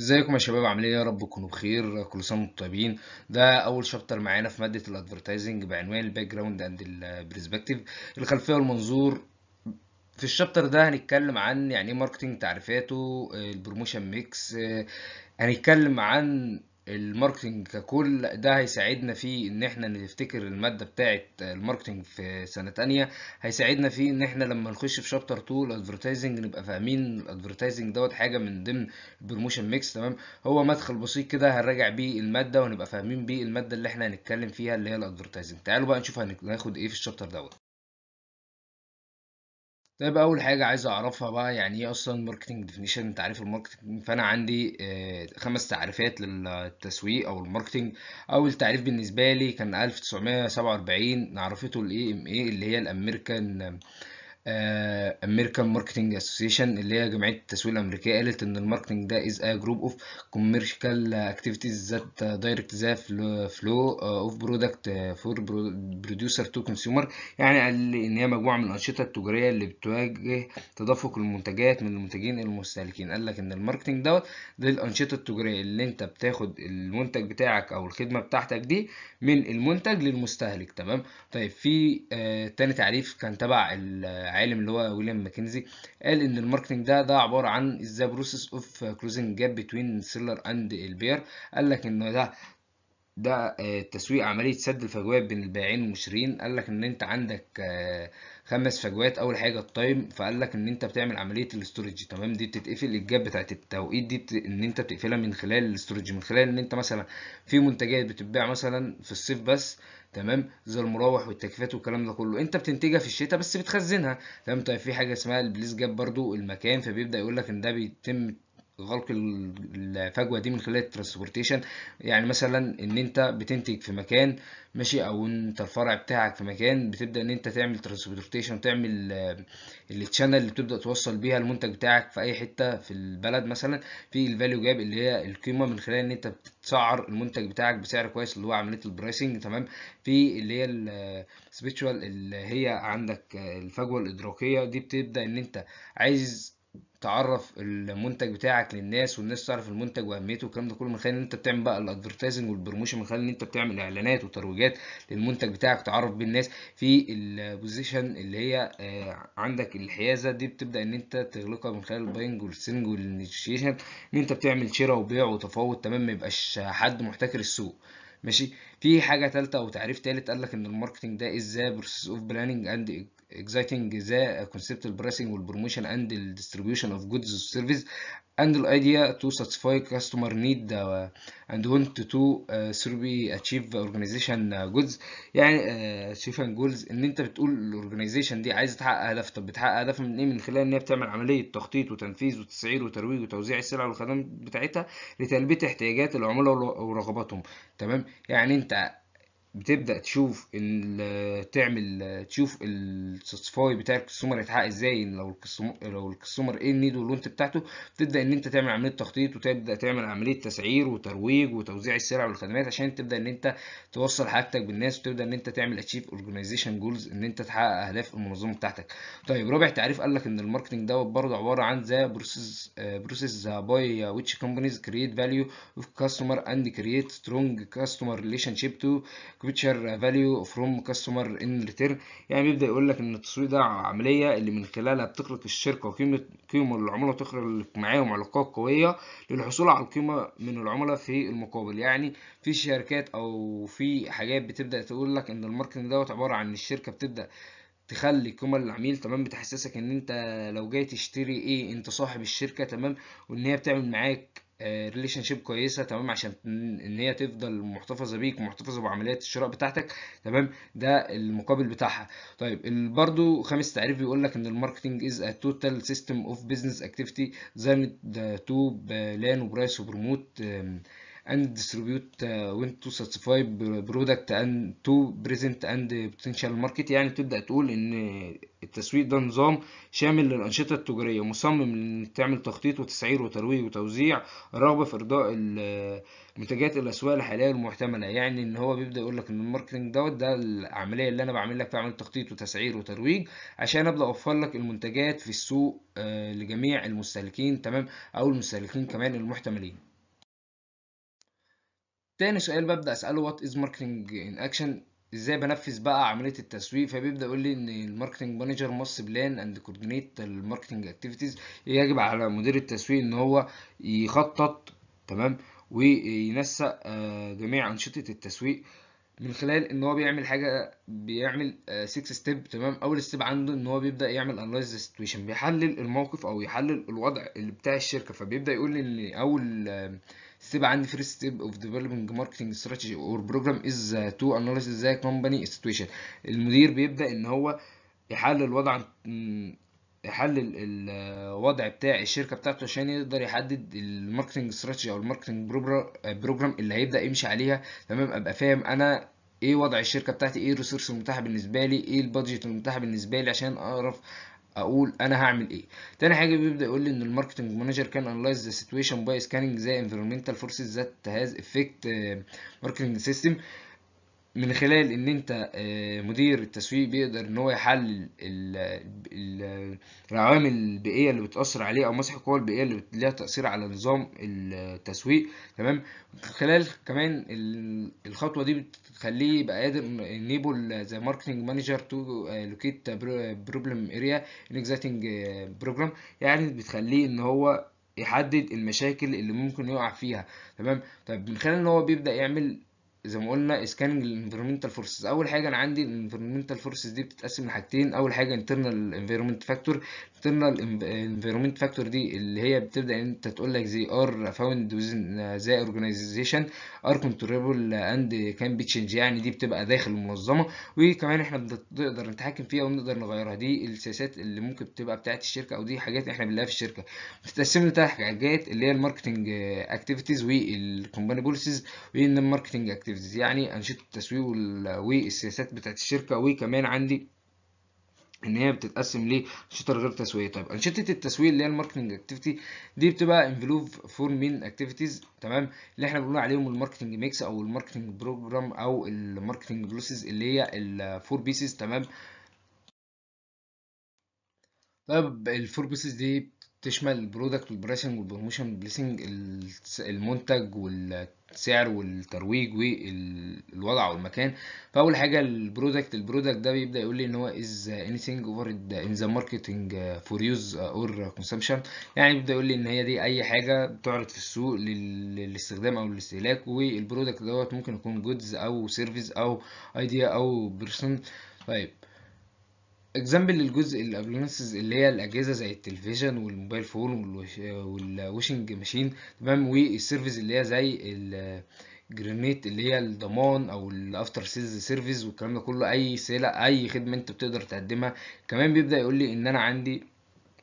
ازيكم يا شباب عاملين ايه يا رب تكونوا بخير كل سنه وانتم طيبين ده اول شابتر معانا في ماده الادفرتايزنج بعنوان الباك جراوند اند البرسبكتيف الخلفيه والمنظور في الشابتر ده هنتكلم عن يعني ايه ماركتنج تعريفاته آه، البروموشن ميكس آه، هنتكلم عن الماركتنج ككل ده هيساعدنا في ان احنا نفتكر الماده بتاعه الماركتنج في سنه ثانيه هيساعدنا في ان احنا لما نخش في شابتر 2 الادفرتايزنج نبقى فاهمين الادفرتايزنج دوت حاجه من ضمن البروموشن ميكس تمام هو مدخل بسيط كده هنراجع بيه الماده ونبقى فاهمين بيه الماده اللي احنا هنتكلم فيها اللي هي الادفرتايزنج تعالوا بقى نشوف هناخد ايه في الشابتر دوت طيب اول حاجه عايز اعرفها بقى يعني ايه اصلا ماركتنج ديفينيشن تعريف الماركتنج فانا عندي آه، خمس تعريفات للتسويق او الماركتنج اول تعريف بالنسبه لي كان 1947 عرفته الاي ام اي اللي هي الامريكان امريكان ماركتنج اسوسيشن اللي هي جمعيه التسويق الامريكيه قالت ان الماركتنج ده از ا جروب اوف كوميرشال اكتيفيتيز ذات دايركت ذا فلو اوف برودكت فور بروديوسر تو كونسيومر يعني قال ان هي مجموعه من الانشطه التجاريه اللي بتواجه تدفق المنتجات من المنتجين الى المستهلكين قال لك ان الماركتنج دوت دي الانشطه التجاريه اللي انت بتاخد المنتج بتاعك او الخدمه بتاعتك دي من المنتج للمستهلك تمام طيب في آه، تاني تعريف كان تبع العالم اللي هو ويليام ماكنزي قال ان الماركتنج ده ده عباره عن ذا بروسيس اوف كلوزنج جاب بتوين سيلر اند البير قال لك ان ده ده التسويق آه، عملية سد الفجوات بين البائعين والمشترين قال لك ان انت عندك آه، خمس فجوات اول حاجة التايم فقال لك ان انت بتعمل عملية الاستورج تمام دي بتتقفل الجاب بتاعت التوقيت دي ان انت بتقفلها من خلال الاستورج من خلال ان انت مثلا في منتجات بتتباع مثلا في الصيف بس تمام زي المراوح والتكييفات والكلام ده كله انت بتنتجها في الشتاء بس بتخزنها تمام طيب في حاجه اسمها البليز جاب برضو المكان فبيبدا يقول لك ان ده بيتم غلق الفجوه دي من خلال الترانسبورتيشن يعني مثلا ان انت بتنتج في مكان ماشي او انت الفرع بتاعك في مكان بتبدا ان انت تعمل ترانسبورتيشن وتعمل التشانل آه، اللي بتبدا توصل بيها المنتج بتاعك في اي حته في البلد مثلا في الفاليو جاب اللي هي القيمه من خلال ان انت بتسعر المنتج بتاعك بسعر كويس اللي هو عمليه البرايسنج تمام في اللي هي السبيتشوال آه، اللي هي عندك آه، الفجوه الادراكيه دي بتبدا ان انت عايز تعرف المنتج بتاعك للناس والناس تعرف المنتج واهميته والكلام ده كله من خلال ان انت بتعمل بقى الادفرتايزنج والبروموشن من خلال ان انت بتعمل اعلانات وترويجات للمنتج بتاعك تعرف بيه الناس في البوزيشن اللي هي آه، عندك الحيازه دي بتبدا ان انت تغلقها من خلال الباينج والسينج والنيشيشن ان انت بتعمل شراء وبيع وتفاوض تمام ما يبقاش حد محتكر السوق ماشي في حاجه ثالثه او تعريف ثالث قال لك ان الماركتنج ده از بروسيس اوف بلاننج اند exciting the concept pricing والبروموشن and the distribution of goods اند الايديا and the idea to satisfy customer need uh, and want to uh, survey achieve organization uh, يعني achievement goals ان انت بتقول الاورجنايزيشن دي عايزه تحقق هدف طب بتحقق هدف من ايه من خلال ان هي بتعمل عمليه تخطيط وتنفيذ وتسعير وترويج وتوزيع السلع والخدمات بتاعتها لتلبيه احتياجات العملاء ورغباتهم تمام يعني انت بتبدا تشوف تعمل تشوف الساتسفاي بتاع الكسومر يتحقق ازاي لو الكسومر لو الكسومر ايه النيد واللونت بتاعته تبدا ان انت تعمل عمليه تخطيط وتبدا تعمل عمليه تسعير وترويج وتوزيع السلع والخدمات عشان تبدا ان انت توصل حاجتك بالناس وتبدا ان انت تعمل اتشيف اورجنايزيشن جولز ان انت تحقق اهداف المنظمه بتاعتك طيب رابع تعريف قال لك ان الماركتنج دوت برضه عباره عن ذا بروسيس بروسيس باي ويتش كومبانيز كرييت فاليو اوف كاستمر اند كرييت سترونج كاستمر ريليشن شيب تو كوتشر فاليو فروم كاستمر ان ريتيرن يعني بيبدا يقول لك ان التسويق ده عمليه اللي من خلالها بتخلق الشركه وقيمه قيمه للعملاء وتخلق معاهم علاقات قويه للحصول على القيمه من العملاء في المقابل يعني في شركات او في حاجات بتبدا تقول لك ان الماركتنج دوت عباره عن الشركه بتبدا تخلي قيمه للعميل تمام بتحسسك ان انت لو جاي تشتري ايه انت صاحب الشركه تمام وان هي بتعمل معاك ريليشن آه، شيب كويسه تمام عشان ان هي تفضل محتفظه بيك ومحتفظه بعمليات الشراء بتاعتك تمام ده المقابل بتاعها طيب برضو خامس تعريف بيقول لك ان الماركتنج از ا توتال سيستم اوف بزنس اكتيفيتي designed to plan, price, promote and distribute وين satisfy برودكت اند تو بريزنت اند بوتنشال ماركت يعني تبدا تقول ان uh, التسويق ده نظام شامل للانشطه التجاريه مصمم ان تعمل تخطيط وتسعير وترويج وتوزيع رغبه في ارضاء uh, منتجات الاسواق الحاليه والمحتمله يعني ان هو بيبدا يقول لك ان الماركتنج دوت ده العمليه اللي انا بعمل لك بعمل تخطيط وتسعير وترويج عشان ابدا اوفر لك المنتجات في السوق uh, لجميع المستهلكين تمام او المستهلكين كمان المحتملين تاني سؤال ببدأ أسأله وات از ماركتنج ان اكشن ازاي بنفذ بقى عملية التسويق فبيبدأ يقول لي ان الماركتنج مانجر مص بلان اند كوردينيت الماركتنج اكتيفيتيز يجب على مدير التسويق ان هو يخطط تمام وينسق آه، جميع أنشطة التسويق من خلال ان هو بيعمل حاجه بيعمل 6 آه، ستيب تمام اول ستيب عنده ان هو بيبدا يعمل انالايز سيتويشن بيحلل الموقف او يحلل الوضع اللي بتاع الشركه فبيبدا يقول لي ان اول آه، step عندي فيرست ستيب اوف developing ماركتنج ستراتيجي اور بروجرام از تو analyze ذا كومباني سيتويشن المدير بيبدأ ان هو يحلل الوضع يحلل الوضع آه، بتاع الشركه بتاعته عشان يقدر يحدد الماركتنج استراتيجي او الماركتنج آه، بروجرام اللي هيبدا يمشي عليها تمام ابقى فاهم انا ايه وضع الشركه بتاعتي ايه الريسورس المتاحه بالنسبه لي ايه البادجت المتاحه بالنسبه لي عشان اعرف اقول انا هعمل ايه تاني حاجه بيبدا يقول لي ان الماركتنج مانجر كان انلايز ذا سيتويشن باي سكاننج ذا انفيرمنتال فورسز ذات هاز افكت ماركتنج سيستم من خلال ان انت آه، مدير التسويق بيقدر ان هو يحلل العوامل البيئيه اللي بتاثر عليه او مسح القوى البيئيه اللي ليها تاثير على نظام التسويق تمام خلال كمان الخطوه دي بتخليه يبقى قادر انيبل زي ماركتنج مانجر تو لوكيت بروبلم اريا ان بروجرام يعني بتخليه ان هو يحدد المشاكل اللي ممكن يقع فيها تمام طب من خلال ان هو بيبدا يعمل زي ما قلنا سكاننج الانفيرومنتال فورسز اول حاجه انا عندي الانفيرومنتال فورسز دي بتتقسم لحاجتين اول حاجه انترنال انفيرومنت فاكتور external environment factor دي اللي هي بتبدا انت تقول لك they are found within the organization are controllable and can be changed يعني دي بتبقى داخل المنظمه وكمان احنا بنقدر نتحكم فيها ونقدر نغيرها دي السياسات اللي ممكن بتبقى بتاعه الشركه او دي حاجات احنا بنلاقيها في الشركه بتتقسم لتلات حاجات اللي هي الماركتنج اكتيفيتيز والكومباني بوليسيز والماركتنج اكتيفيتيز يعني انشطه التسويق والسياسات بتاعه الشركه وكمان عندي ان هي بتتقسم لانشطه غير تسويقيه طيب انشطه التسويق اللي هي الماركتنج اكتيفيتي دي بتبقى انفلوف فور مين اكتيفيتيز تمام اللي احنا بنقول عليهم الماركتنج ميكس او الماركتنج بروجرام او الماركتنج بروسيس اللي هي الفور بيسز تمام طيب الفور بيسز دي تشمل البرودكت والبرايسنج والبروموشن بليسنج المنتج والسعر والترويج والوضع والمكان فاول حاجه البرودكت البرودكت ده بيبدا يقول لي ان هو از anything اوفر ان ذا ماركتنج فور يوز اور كونسبشن يعني بيبدا يقول لي ان هي دي اي حاجه بتعرض في السوق للاستخدام او الاستهلاك والبرودكت دوت ممكن يكون جودز او سيرفيس او ايديا او بيرسون طيب اكزامبل للجزء الابلونسز اللي هي الاجهزه زي التلفزيون والموبايل فون والوشنج ماشين تمام والسيرفيس اللي هي زي الجرينيت اللي هي الضمان او الافتر سيلز سيرفيس والكلام ده كله اي سيله اي خدمه انت بتقدر تقدمها كمان بيبدا يقول لي ان انا عندي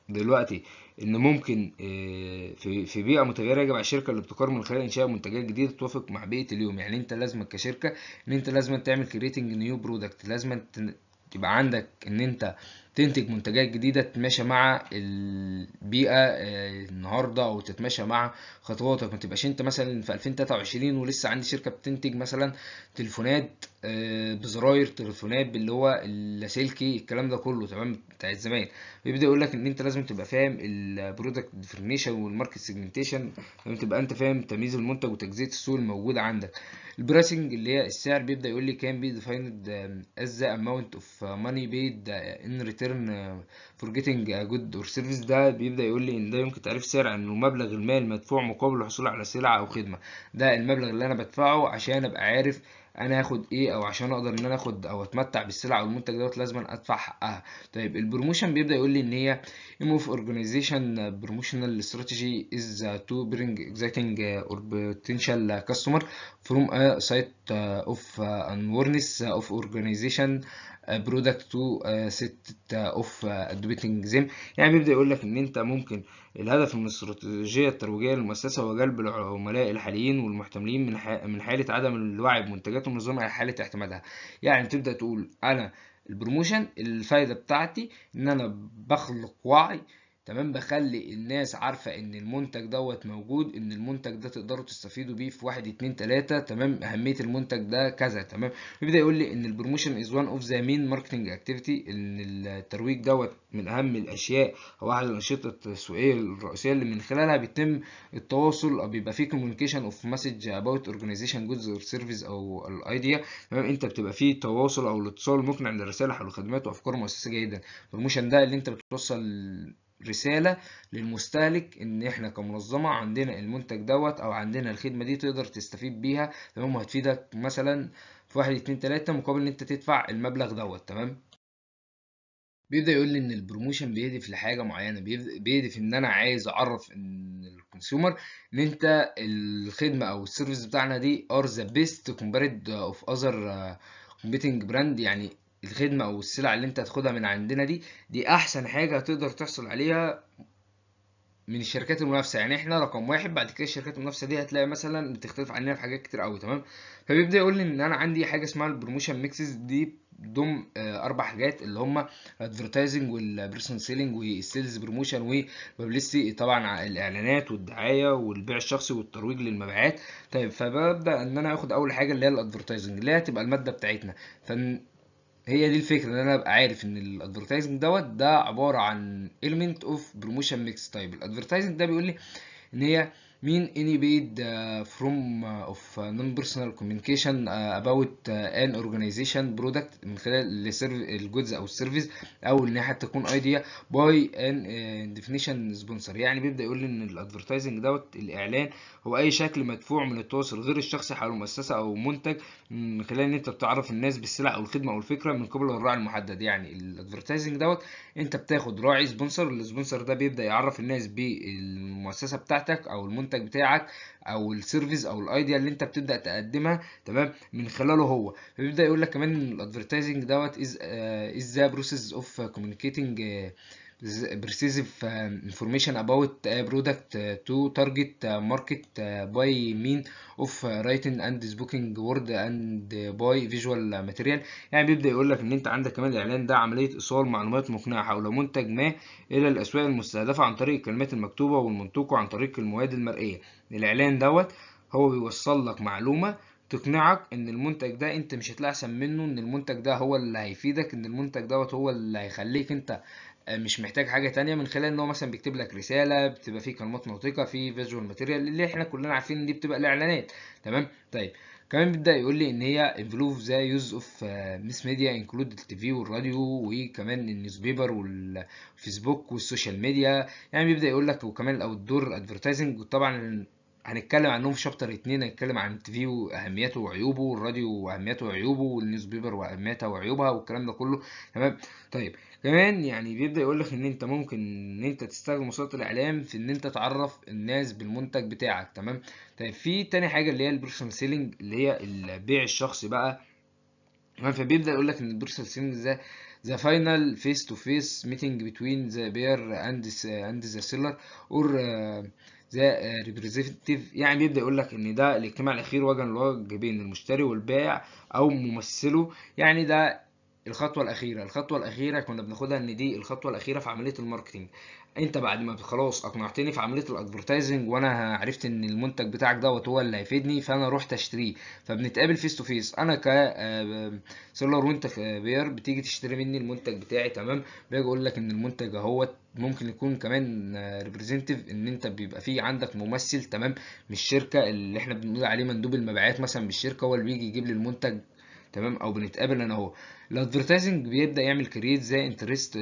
دلوقتي ان ممكن آه، في بيئه متغيره يجب على الشركه الابتكار من خلال انشاء منتجات جديده توافق مع بيئه اليوم يعني انت لازم كشركه ان انت لازم تعمل كريتنج نيو برودكت لازم يبقى عندك ان انت تنتج منتجات جديدة تتماشى مع البيئة آه، النهاردة أو تتماشى مع خطواتك ما تبقاش أنت مثلا في 2023 ولسه عندي شركة بتنتج مثلا تليفونات آه، بزراير تليفونات باللي هو اللاسلكي الكلام ده كله تمام بتاع زمان بيبدا يقول لك ان انت لازم تبقى فاهم البرودكت ديفينيشن والماركت سيجمنتيشن لازم تبقى انت فاهم تمييز المنتج وتجزئه السوق الموجوده عندك البرايسنج اللي هي السعر بيبدا يقول لي كان بي ديفايند از ذا اماونت اوف ماني بيد ان ريتيرن فور جيتنج جود اور سيرفيس ده بيبدا يقول لي ان ده يمكن تعريف سعر انه مبلغ المال مدفوع مقابل الحصول على سلعه او خدمه ده المبلغ اللي انا بدفعه عشان ابقى عارف انا هاخد ايه او عشان اقدر ان انا اخد او اتمتع بالسلع او المنتج دوت لازم ادفع حقها طيب البروموشن بيبدا يقول لي ان هي ام اورجانيزيشن بروموشنال استراتيجي از تو برينج اكزايتنج اور بوتنشال كاستمر فروم سايت اوف ان ورنس اوف اورجانيزيشن برودكت تو سيت اوف ادوبيتنج زيم يعني بيبدا يقول لك ان انت ممكن الهدف من الاستراتيجية الترويجية للمؤسسة هو جلب العملاء الحاليين والمحتملين من حالة عدم الوعي بمنتجات المنظمة إلى حالة اعتمادها يعني تبدأ تقول أنا البروموشن الفايدة بتاعتي إن أنا بخلق وعي تمام بخلي الناس عارفة ان المنتج دوت موجود ان المنتج ده تقدروا تستفيدوا بيه في واحد اتنين تلاتة تمام اهمية المنتج ده كذا تمام بيبدأ يقول لي ان البروموشن از وان اوف ذا مين ماركتنج اكتيفيتي ان الترويج دوت من اهم الاشياء او احد الانشطة التسويقية الرئيسية اللي من خلالها بيتم التواصل او بيبقى فيه كوميونيكيشن اوف مسج اباوت اورجنايزيشن جودز اور سيرفيس او الايديا تمام انت بتبقى فيه تواصل او الاتصال مقنع للرسالة حول الخدمات وافكار مؤسسة جيدة البروموشن ده اللي انت بتوصل رسالة للمستهلك ان احنا كمنظمة عندنا المنتج دوت او عندنا الخدمة دي تقدر تستفيد بيها تمام وهتفيدك مثلا في واحد اتنين تلاتة مقابل ان انت تدفع المبلغ دوت تمام بيبدأ يقول لي ان البروموشن بيهدف لحاجة معينة بيهدف ان انا عايز اعرف ان الكونسيومر ان انت الخدمة او السيرفيس بتاعنا دي ار ذا بيست كومبارد اوف اذر كومبيتنج براند يعني الخدمة أو السلع اللي أنت هتاخدها من عندنا دي دي أحسن حاجة تقدر تحصل عليها من الشركات المنافسة يعني احنا رقم واحد بعد كده الشركات المنافسة دي هتلاقي مثلا بتختلف عننا في حاجات كتير قوي تمام فبيبدأ يقول لي ان انا عندي حاجة اسمها البروموشن ميكسز دي بتضم آه، اربع حاجات اللي هم ادفرتايزنج والبيرسون سيلينج والسيلز بروموشن وببليستي طبعا الاعلانات والدعايه والبيع الشخصي والترويج للمبيعات طيب فببدا ان انا اخد اول حاجه اللي هي الادفرتايزنج اللي هي هتبقى الماده بتاعتنا هي دي الفكره ان انا ابقى عارف ان الادفرتايزنج دوت ده عباره عن element of promotion mix type طيب الادفرتايزنج ده بيقول لي ان هي مين اني بيد فروم اوف نون بيرسونال كوميونيكيشن اباوت ان اورجانيزيشن برودكت من خلال الجودز او السيرفيس او ان حتى تكون ايديا باي ان ديفينيشن سبونسر يعني بيبدا يقول ان الادفرتايزنج دوت الاعلان هو اي شكل مدفوع من التواصل غير الشخصي حول مؤسسه او منتج من خلال ان انت بتعرف الناس بالسلع او الخدمه او الفكره من قبل الراعي المحدد يعني الادفرتايزنج دوت انت بتاخد راعي سبونسر السبونسر ده بيبدا يعرف الناس بالمؤسسه بتاعتك او المنتج المنتج بتاعك او السيرفيس او الايديا اللي انت بتبدا تقدمها تمام من خلاله هو فبيبدا يقول لك كمان الادفيرتايزنج دوت از از ذا بروسيس اوف كوميونيكيتنج precise انفورميشن اباوت برودكت تو تارجت ماركت باي مين اوف رايتنج اند سبوكينج وورد اند باي فيجوال ماتيريال يعني بيبدأ يقول لك ان انت عندك كمان الاعلان ده عملية ايصال معلومات مقنعة حول منتج ما الى الاسواق المستهدفة عن طريق الكلمات المكتوبة والمنطوق عن طريق المواد المرئية الاعلان دوت هو بيوصل لك معلومة تقنعك ان المنتج ده انت مش هتلاقي احسن منه ان المنتج ده هو اللي هيفيدك ان المنتج دوت هو اللي هيخليك انت مش محتاج حاجه تانية من خلال ان هو مثلا بيكتب لك رساله بتبقى فيه كلمات ناطقه في فيجوال ماتيريال اللي احنا كلنا عارفين ان دي بتبقى الاعلانات تمام طيب كمان بيبدا يقول لي ان هي انفلوف ذا يوز اوف ميس ميديا انكلود التي في والراديو وكمان النيوز بيبر والفيسبوك والسوشيال ميديا يعني بيبدا يقول لك وكمان الاوت دور ادفرتايزنج وطبعا هنتكلم عنهم في شابتر اتنين هنتكلم عن التي في واهميته وعيوبه والراديو واهميته وعيوبه والنيوز بيبر واهميتها وعيوبها والكلام ده كله تمام طيب كمان يعني بيبدأ يقولك ان انت ممكن ان انت تستخدم وسائل الاعلام في ان انت تعرف الناس بالمنتج بتاعك تمام طيب في تاني حاجة اللي هي البيرسونال سيلينج اللي هي البيع الشخصي بقى تمام فبيبدأ يقولك ان البيرسونال سيلينج ده ذا فاينل فيس تو فيس ميتنج بتوين ذا بير أند أند ذا سيلر أور ذا ريبريزنتيف يعني بيبدأ يقول لك إن ده الاجتماع الأخير وجه لوجه بين المشتري والبائع أو ممثله يعني ده الخطوه الاخيره الخطوه الاخيره كنا بناخدها ان دي الخطوه الاخيره في عمليه الماركتنج انت بعد ما خلاص اقنعتني في عمليه الادفرتايزنج وانا عرفت ان المنتج بتاعك دوت هو اللي هيفيدني فانا رحت اشتريه فبنتقابل فيس تو فيس انا ك سيلر آه، وانت بير بتيجي تشتري مني المنتج بتاعي تمام باجي اقول لك ان المنتج اهوت ممكن يكون كمان ريبريزنتيف آه، ان انت بيبقى فيه عندك ممثل تمام من الشركه اللي احنا بنقول عليه مندوب المبيعات مثلا بالشركة هو اللي بيجي يجيب لي المنتج تمام او بنتقابل انا اهو الادفرتايزنج بيبدا يعمل كرييت ذا انترست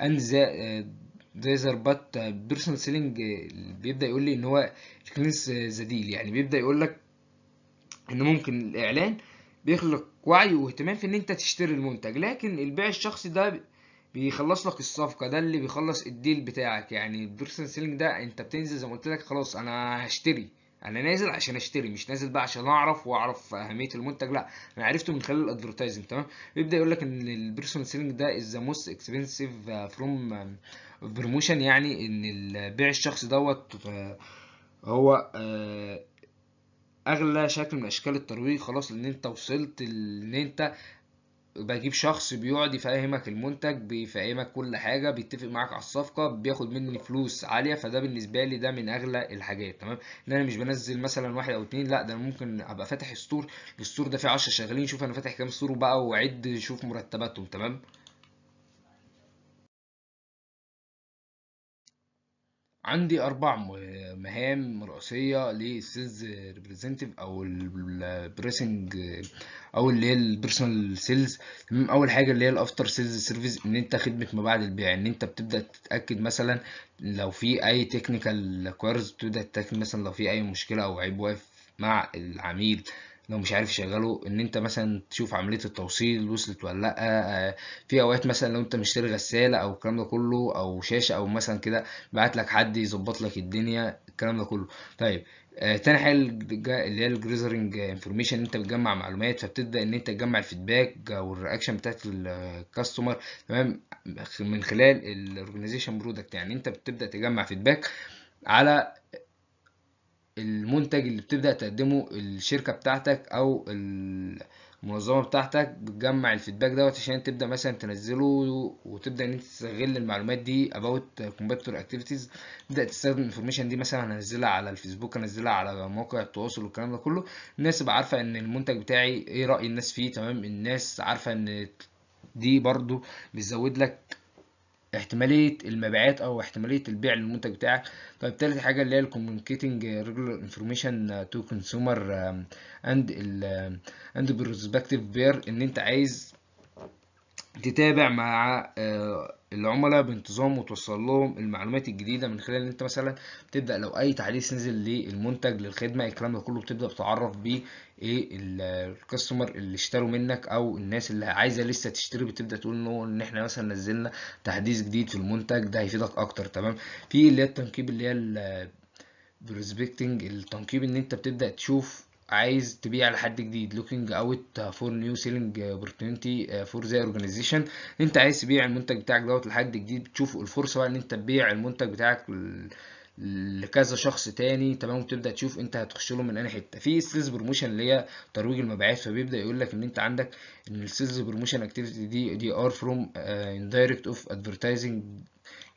اند ذا ديزر بات بيرسونال سيلينج بيبدا يقول لي ان هو كلينس ذا ديل يعني بيبدا يقول لك ان ممكن الاعلان بيخلق وعي واهتمام في ان انت تشتري المنتج لكن البيع الشخصي ده بيخلص لك الصفقه ده اللي بيخلص الديل بتاعك يعني البيرسونال سيلينج ده انت بتنزل زي ما قلت لك خلاص انا هشتري انا نازل عشان اشتري مش نازل بقى عشان اعرف واعرف اهميه المنتج لا انا عرفته من خلال الادفرتايزنج تمام يبدا يقول لك ان البيرسونال سيلينج ده از ذا موست اكسبنسيف فروم بروموشن يعني ان البيع الشخصي دوت آه، هو آه، اغلى شكل من اشكال الترويج خلاص ان انت وصلت ان انت بجيب شخص بيقعد يفهمك المنتج بيفهمك كل حاجة بيتفق معاك على الصفقة بياخد مني فلوس عالية فده بالنسبة لي ده من أغلى الحاجات تمام إن أنا مش بنزل مثلا واحد أو اتنين لا ده أنا ممكن أبقى فاتح ستور الستور ده فيه عشرة شغالين شوف أنا فاتح كام ستور وبقى وعد شوف مرتباتهم تمام عندي أربع مهام رئيسية للسيلز ريبريزنتيف أو البريسنج أو اللي هي البيرسونال سيلز أول حاجة اللي هي الأفتر سيلز سيرفيس إن أنت خدمة ما بعد البيع إن أنت بتبدأ تتأكد مثلا لو في أي تكنيكال كويرز تبدا تتأكد مثلا لو في أي مشكلة أو عيب واقف مع العميل لو مش عارف يشغله ان انت مثلا تشوف عمليه التوصيل وصلت ولا لا في اوقات مثلا لو انت مشتري غساله او الكلام ده كله او شاشه او مثلا كده بعت لك حد يظبط لك الدنيا الكلام ده كله طيب آه، تاني حاجه اللي هي الجريزرنج انفورميشن انت بتجمع معلومات فبتبدا ان انت تجمع الفيدباك والرياكشن بتاعت الكاستمر تمام من خلال الاورجنايزيشن برودكت يعني انت بتبدا تجمع فيدباك على المنتج اللي بتبدأ تقدمه الشركة بتاعتك أو المنظمة بتاعتك بتجمع الفيدباك دوت عشان تبدأ مثلا تنزله وتبدأ إن أنت تستغل المعلومات دي اباوت كومبيتور اكتيفيتيز تبدأ تستخدم الانفورميشن دي مثلا هنزلها على الفيسبوك هنزلها على مواقع التواصل والكلام ده كله الناس تبقى عارفة إن المنتج بتاعي إيه رأي الناس فيه تمام الناس عارفة إن دي برضو بتزود لك احتماليه المبيعات او احتماليه البيع للمنتج بتاعك طيب تالت حاجه اللي هي الكوميونيكيتنج ريجولر انفورميشن تو كونسيومر اند اند برسبكتيف بير ان انت عايز تتابع مع آه، العملاء بانتظام وتوصل لهم المعلومات الجديده من خلال ان انت مثلا بتبدا لو اي تحديث نزل للمنتج للخدمه الكلام ده كله بتبدا تتعرف بيه ايه الكاستمر اللي اشتروا منك او الناس اللي عايزه لسه تشتري بتبدا تقول انه ان احنا مثلا نزلنا تحديث جديد في المنتج ده هيفيدك اكتر تمام في اللي هي التنقيب اللي هي البروسبكتنج التنقيب ان انت بتبدا تشوف عايز تبيع لحد جديد لوكينج اوت فور نيو سيلينج اوبورتونيتي فور زي اورجانيزيشن انت عايز تبيع المنتج بتاعك دوت لحد جديد تشوف الفرصه بقى ان انت تبيع المنتج بتاعك لكذا شخص تاني تمام وتبدا تشوف انت هتخش له من انهي حته في سيلز بروموشن اللي هي ترويج المبيعات فبيبدا يقول لك ان انت عندك ان السيلز بروموشن اكتيفيتي دي دي ار فروم اندايركت اوف ادفرتايزنج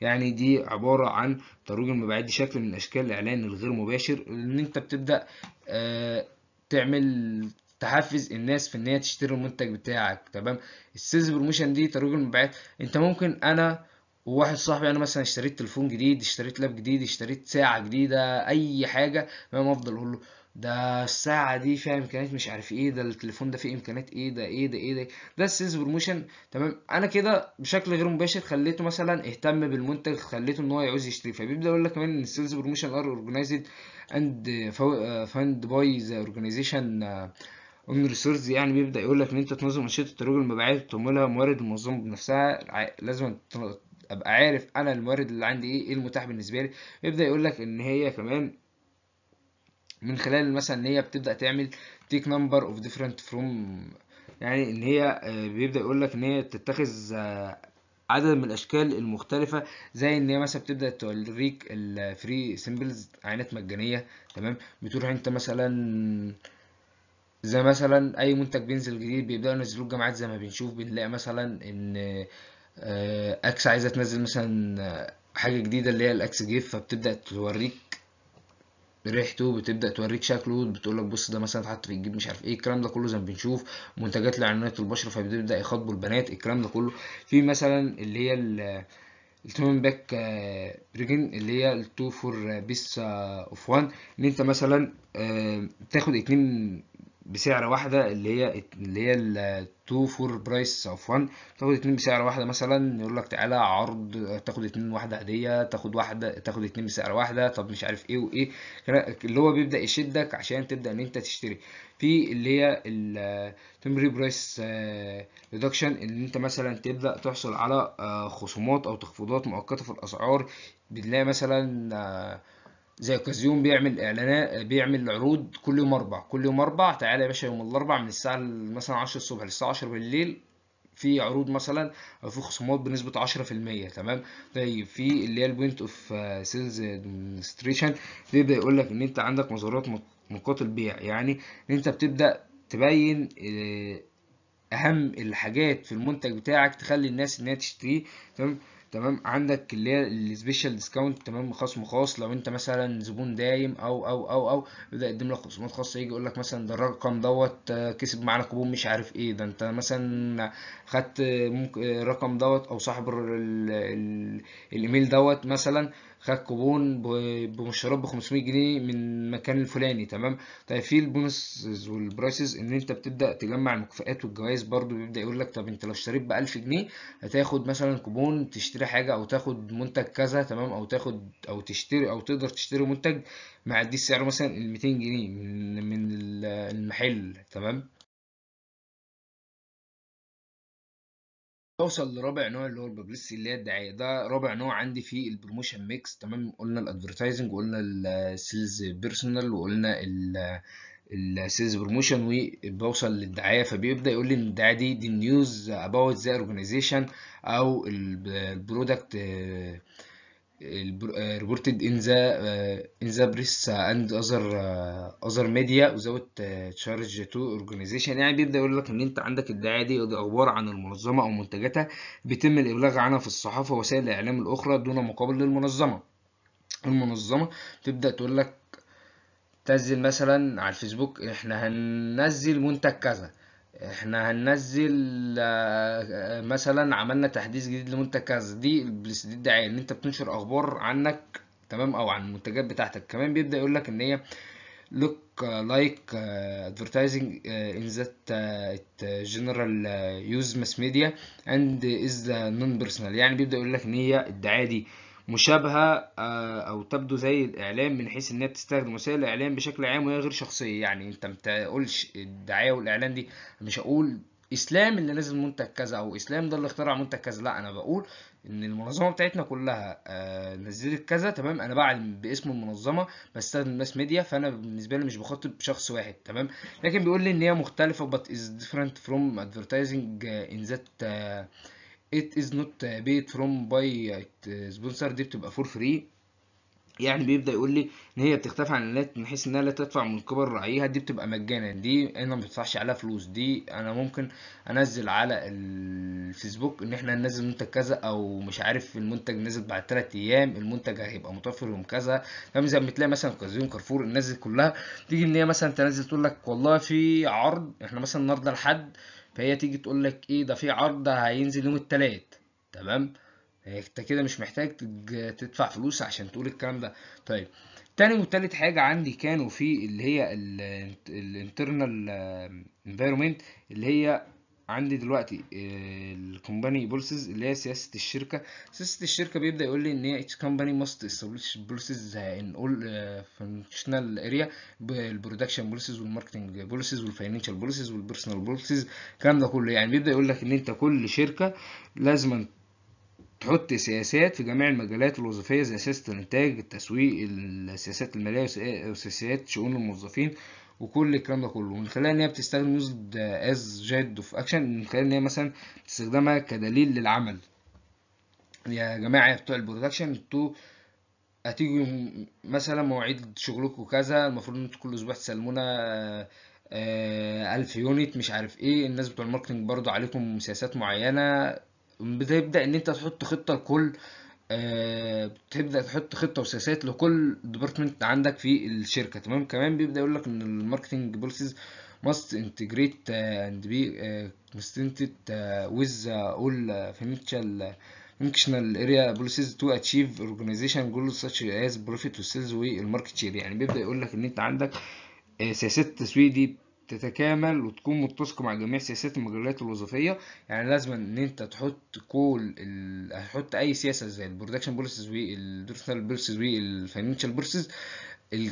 يعني دي عبارة عن ترويج المبيعات دي شكل من أشكال الإعلان الغير مباشر إن أنت بتبدأ آه، تعمل تحفز الناس في ان هي تشتري المنتج بتاعك تمام السيلز بروموشن دي ترويج المبيعات انت ممكن انا وواحد صاحبي انا مثلا اشتريت تليفون جديد اشتريت لاب جديد اشتريت ساعه جديده اي حاجه ما افضل اقول له ده الساعة دي فيها امكانيات مش عارف ايه ده التليفون ده فيه امكانيات ايه ده ايه ده ايه ده ده السيلز بروموشن تمام انا كده بشكل غير مباشر خليته مثلا اهتم بالمنتج خليته ان هو يعوز يشتري فبيبدا يقول لك كمان ان السيلز بروموشن ار اورجنايزد اند فاند باي ذا اورجنايزيشن اون ريسورس يعني بيبدا يقول لك ان انت تنظم انشطه الترويج المبيعات وتمولها موارد المنظمه بنفسها لازم ابقى عارف انا الموارد اللي عندي ايه ايه المتاح بالنسبه لي يبدا يقول لك ان هي كمان من خلال مثلا ان هي بتبدا تعمل تيك نمبر اوف ديفرنت فروم يعني ان هي آه، بيبدا يقول لك ان هي تتخذ آه، عدد من الاشكال المختلفه زي ان هي مثلا بتبدا توريك الفري سيمبلز عينات مجانيه تمام بتروح انت مثلا زي مثلا اي منتج بينزل جديد بيبداوا ينزلوه الجامعات زي ما بنشوف بنلاقي مثلا ان اكس آه، عايزه تنزل مثلا حاجه جديده اللي هي الاكس جيف فبتبدا توريك ريحته بتبدا توريك شكله بتقول لك بص ده مثلا اتحط في الجيب مش عارف ايه الكلام ده كله زي ما بنشوف منتجات لعنايه البشره فبيبدا يخاطبوا البنات الكلام ده كله في مثلا اللي هي التومن باك بريجن اللي هي التو فور بيس اوف وان ان انت مثلا آه، تاخد اتنين بسعر واحدة اللي هي اللي هي ال 2 فور برايس اوف 1 تاخد اتنين بسعر واحدة مثلا يقول لك تعالى عرض تاخد اتنين واحدة هدية تاخد واحدة تاخد اتنين بسعر واحدة طب مش عارف ايه وايه اللي هو بيبدأ يشدك عشان تبدأ ان انت تشتري في اللي هي التمري برايس ريدكشن ان انت مثلا تبدأ تحصل على آه، خصومات او تخفيضات مؤقتة في الاسعار بتلاقي مثلا آه، زي اوكازيون بيعمل اعلانات بيعمل عروض كل يوم اربع كل يوم اربع تعالى يا باشا يوم الاربع من الساعه مثلا 10 الصبح للساعه 10 بالليل في عروض مثلا او في خصومات بنسبه 10% تمام طيب في اللي هي البوينت اوف سيلز ادمنستريشن بيبدا يقول لك ان انت عندك مزارات نقاط البيع يعني ان انت بتبدا تبين آه، اهم الحاجات في المنتج بتاعك تخلي الناس انها تشتريه تمام تمام عندك اللي هي السبيشال ديسكاونت تمام خصم خاص لو انت مثلا زبون دايم او او او او يبدا يقدم لك خصومات خاصه يجي يقول لك مثلا ده الرقم دوت آه، كسب معانا كوبون مش عارف ايه ده انت مثلا خدت ممكن آه، الرقم دوت او صاحب الايميل دوت مثلا خد كوبون بمشروب ب 500 جنيه من المكان الفلاني تمام طيب في البونسز والبرايسز ان انت بتبدا تجمع المكافئات والجوائز برده بيبدا يقول لك طب انت لو اشتريت ب 1000 جنيه هتاخد مثلا كوبون تشتري حاجه او تاخد منتج كذا تمام او تاخد او تشتري او تقدر تشتري منتج معدي سعره مثلا ال 200 جنيه من من المحل تمام اوصل لرابع نوع اللي هو الببليستي اللي هي الدعايه ده رابع نوع عندي في البروموشن ميكس تمام قلنا الادفرتايزنج وقلنا السيلز بيرسونال وقلنا السيلز بروموشن وبوصل للدعايه فبيبدا يقول لي ان الدعايه دي دي نيوز اباوت ذا اورجانيزيشن او البرودكت آه، reported in the uh, in the press and other uh, other media without charge to organization يعني بيبدأ يقول لك ان انت عندك الدعاية دي دي اخبار عن المنظمة او منتجاتها بيتم الابلاغ عنها في الصحافة ووسائل الاعلام الاخرى دون مقابل للمنظمة المنظمة تبدأ تقول لك تنزل مثلا على الفيسبوك احنا هننزل منتج كذا احنا هننزل آه، مثلا عملنا تحديث جديد لمنتج كذا دي الدعايه ان انت بتنشر اخبار عنك تمام او عن المنتجات بتاعتك كمان بيبدا يقول لك ان هي لوك لايك ادفرتايزنج ان ذات جنرال يوز ماس ميديا اند از نون بيرسونال يعني بيبدا يقول لك ان هي الدعايه دي مشابهة آه، أو تبدو زي الإعلام من حيث إنها تستخدم وسائل الإعلام بشكل عام وهي غير شخصية يعني أنت ما تقولش الدعاية والإعلان دي مش هقول اسلام اللي نزل منتج كذا او اسلام ده اللي اخترع منتج كذا لا انا بقول ان المنظمه بتاعتنا كلها آه، نزلت كذا تمام انا بعلم باسم المنظمه بستخدم ماس ميديا فانا بالنسبه لي مش بخاطب شخص واحد تمام لكن بيقول لي ان هي مختلفه but is different from advertising in that آه، it is not paid from by sponsor دي بتبقى فور فري يعني بيبدا يقول لي ان هي بتختفي عن النت من حيث انها لا تدفع من قبل راعيها دي بتبقى مجانا دي انا ما بدفعش عليها فلوس دي انا ممكن انزل على الفيسبوك ان احنا ننزل منتج كذا او مش عارف المنتج نزل بعد ثلاث ايام المنتج هيبقى متوفر يوم كذا فاهم زي ما تلاقي مثلا كازيون كارفور الناس كلها تيجي ان هي مثلا تنزل تقول لك والله في عرض احنا مثلا النهارده لحد فهي تيجي تقول لك ايه ده في عرض هينزل يوم التلات تمام يعني انت كده مش محتاج تدفع فلوس عشان تقول الكلام ده طيب تاني وتالت حاجة عندي كانوا في اللي هي الانترنال انفيرومنت اللي هي عندي دلوقتي آه، الكومباني بولسز اللي هي سياسه الشركه سياسه الشركه بيبدا يقول لي ان هي اتش كومباني ماست establish بولسز ان اول فانكشنال اريا بالبرودكشن بولسز والماركتنج بولسز والفاينانشال بولسز والبيرسونال بولسز الكلام ده كله يعني بيبدا يقول لك ان انت كل شركه لازم تحط سياسات في جميع المجالات الوظيفيه زي سياسه الانتاج التسويق السياسات الماليه وسياسات شؤون الموظفين وكل الكلام ده كله من خلال ان هي بتستخدم يوزد از جاد اوف اكشن من خلال ان هي مثلا بتستخدمها كدليل للعمل يا جماعه يا بتوع البرودكشن انتوا هتيجوا مثلا مواعيد شغلكم كذا المفروض ان انتوا كل اسبوع تسلمونا آه، ألف يونت مش عارف ايه الناس بتوع الماركتنج برضو عليكم سياسات معينه بتبدا ان انت تحط خطه لكل آه، بتبدا تحط خطه وسياسات لكل ديبارتمنت عندك في الشركه تمام كمان بيبدا يقول لك ان الماركتنج بوليسيز ماست انتجريت اند بي constituted ويز اول financial فانكشنال آه، اريا policies تو اتشيف اورجانيزيشن goals ساتش از بروفيت وسيلز والماركت شير يعني بيبدا يقول لك ان انت عندك آه، سياسات التسويق دي تتكامل وتكون متسقة مع جميع سياسات المجالات الوظيفية يعني لازم ان انت تحط كل ال... هتحط اي سياسة زي البرودكشن بوليسز والدورسال بوليسز والفاينانشال بوليسز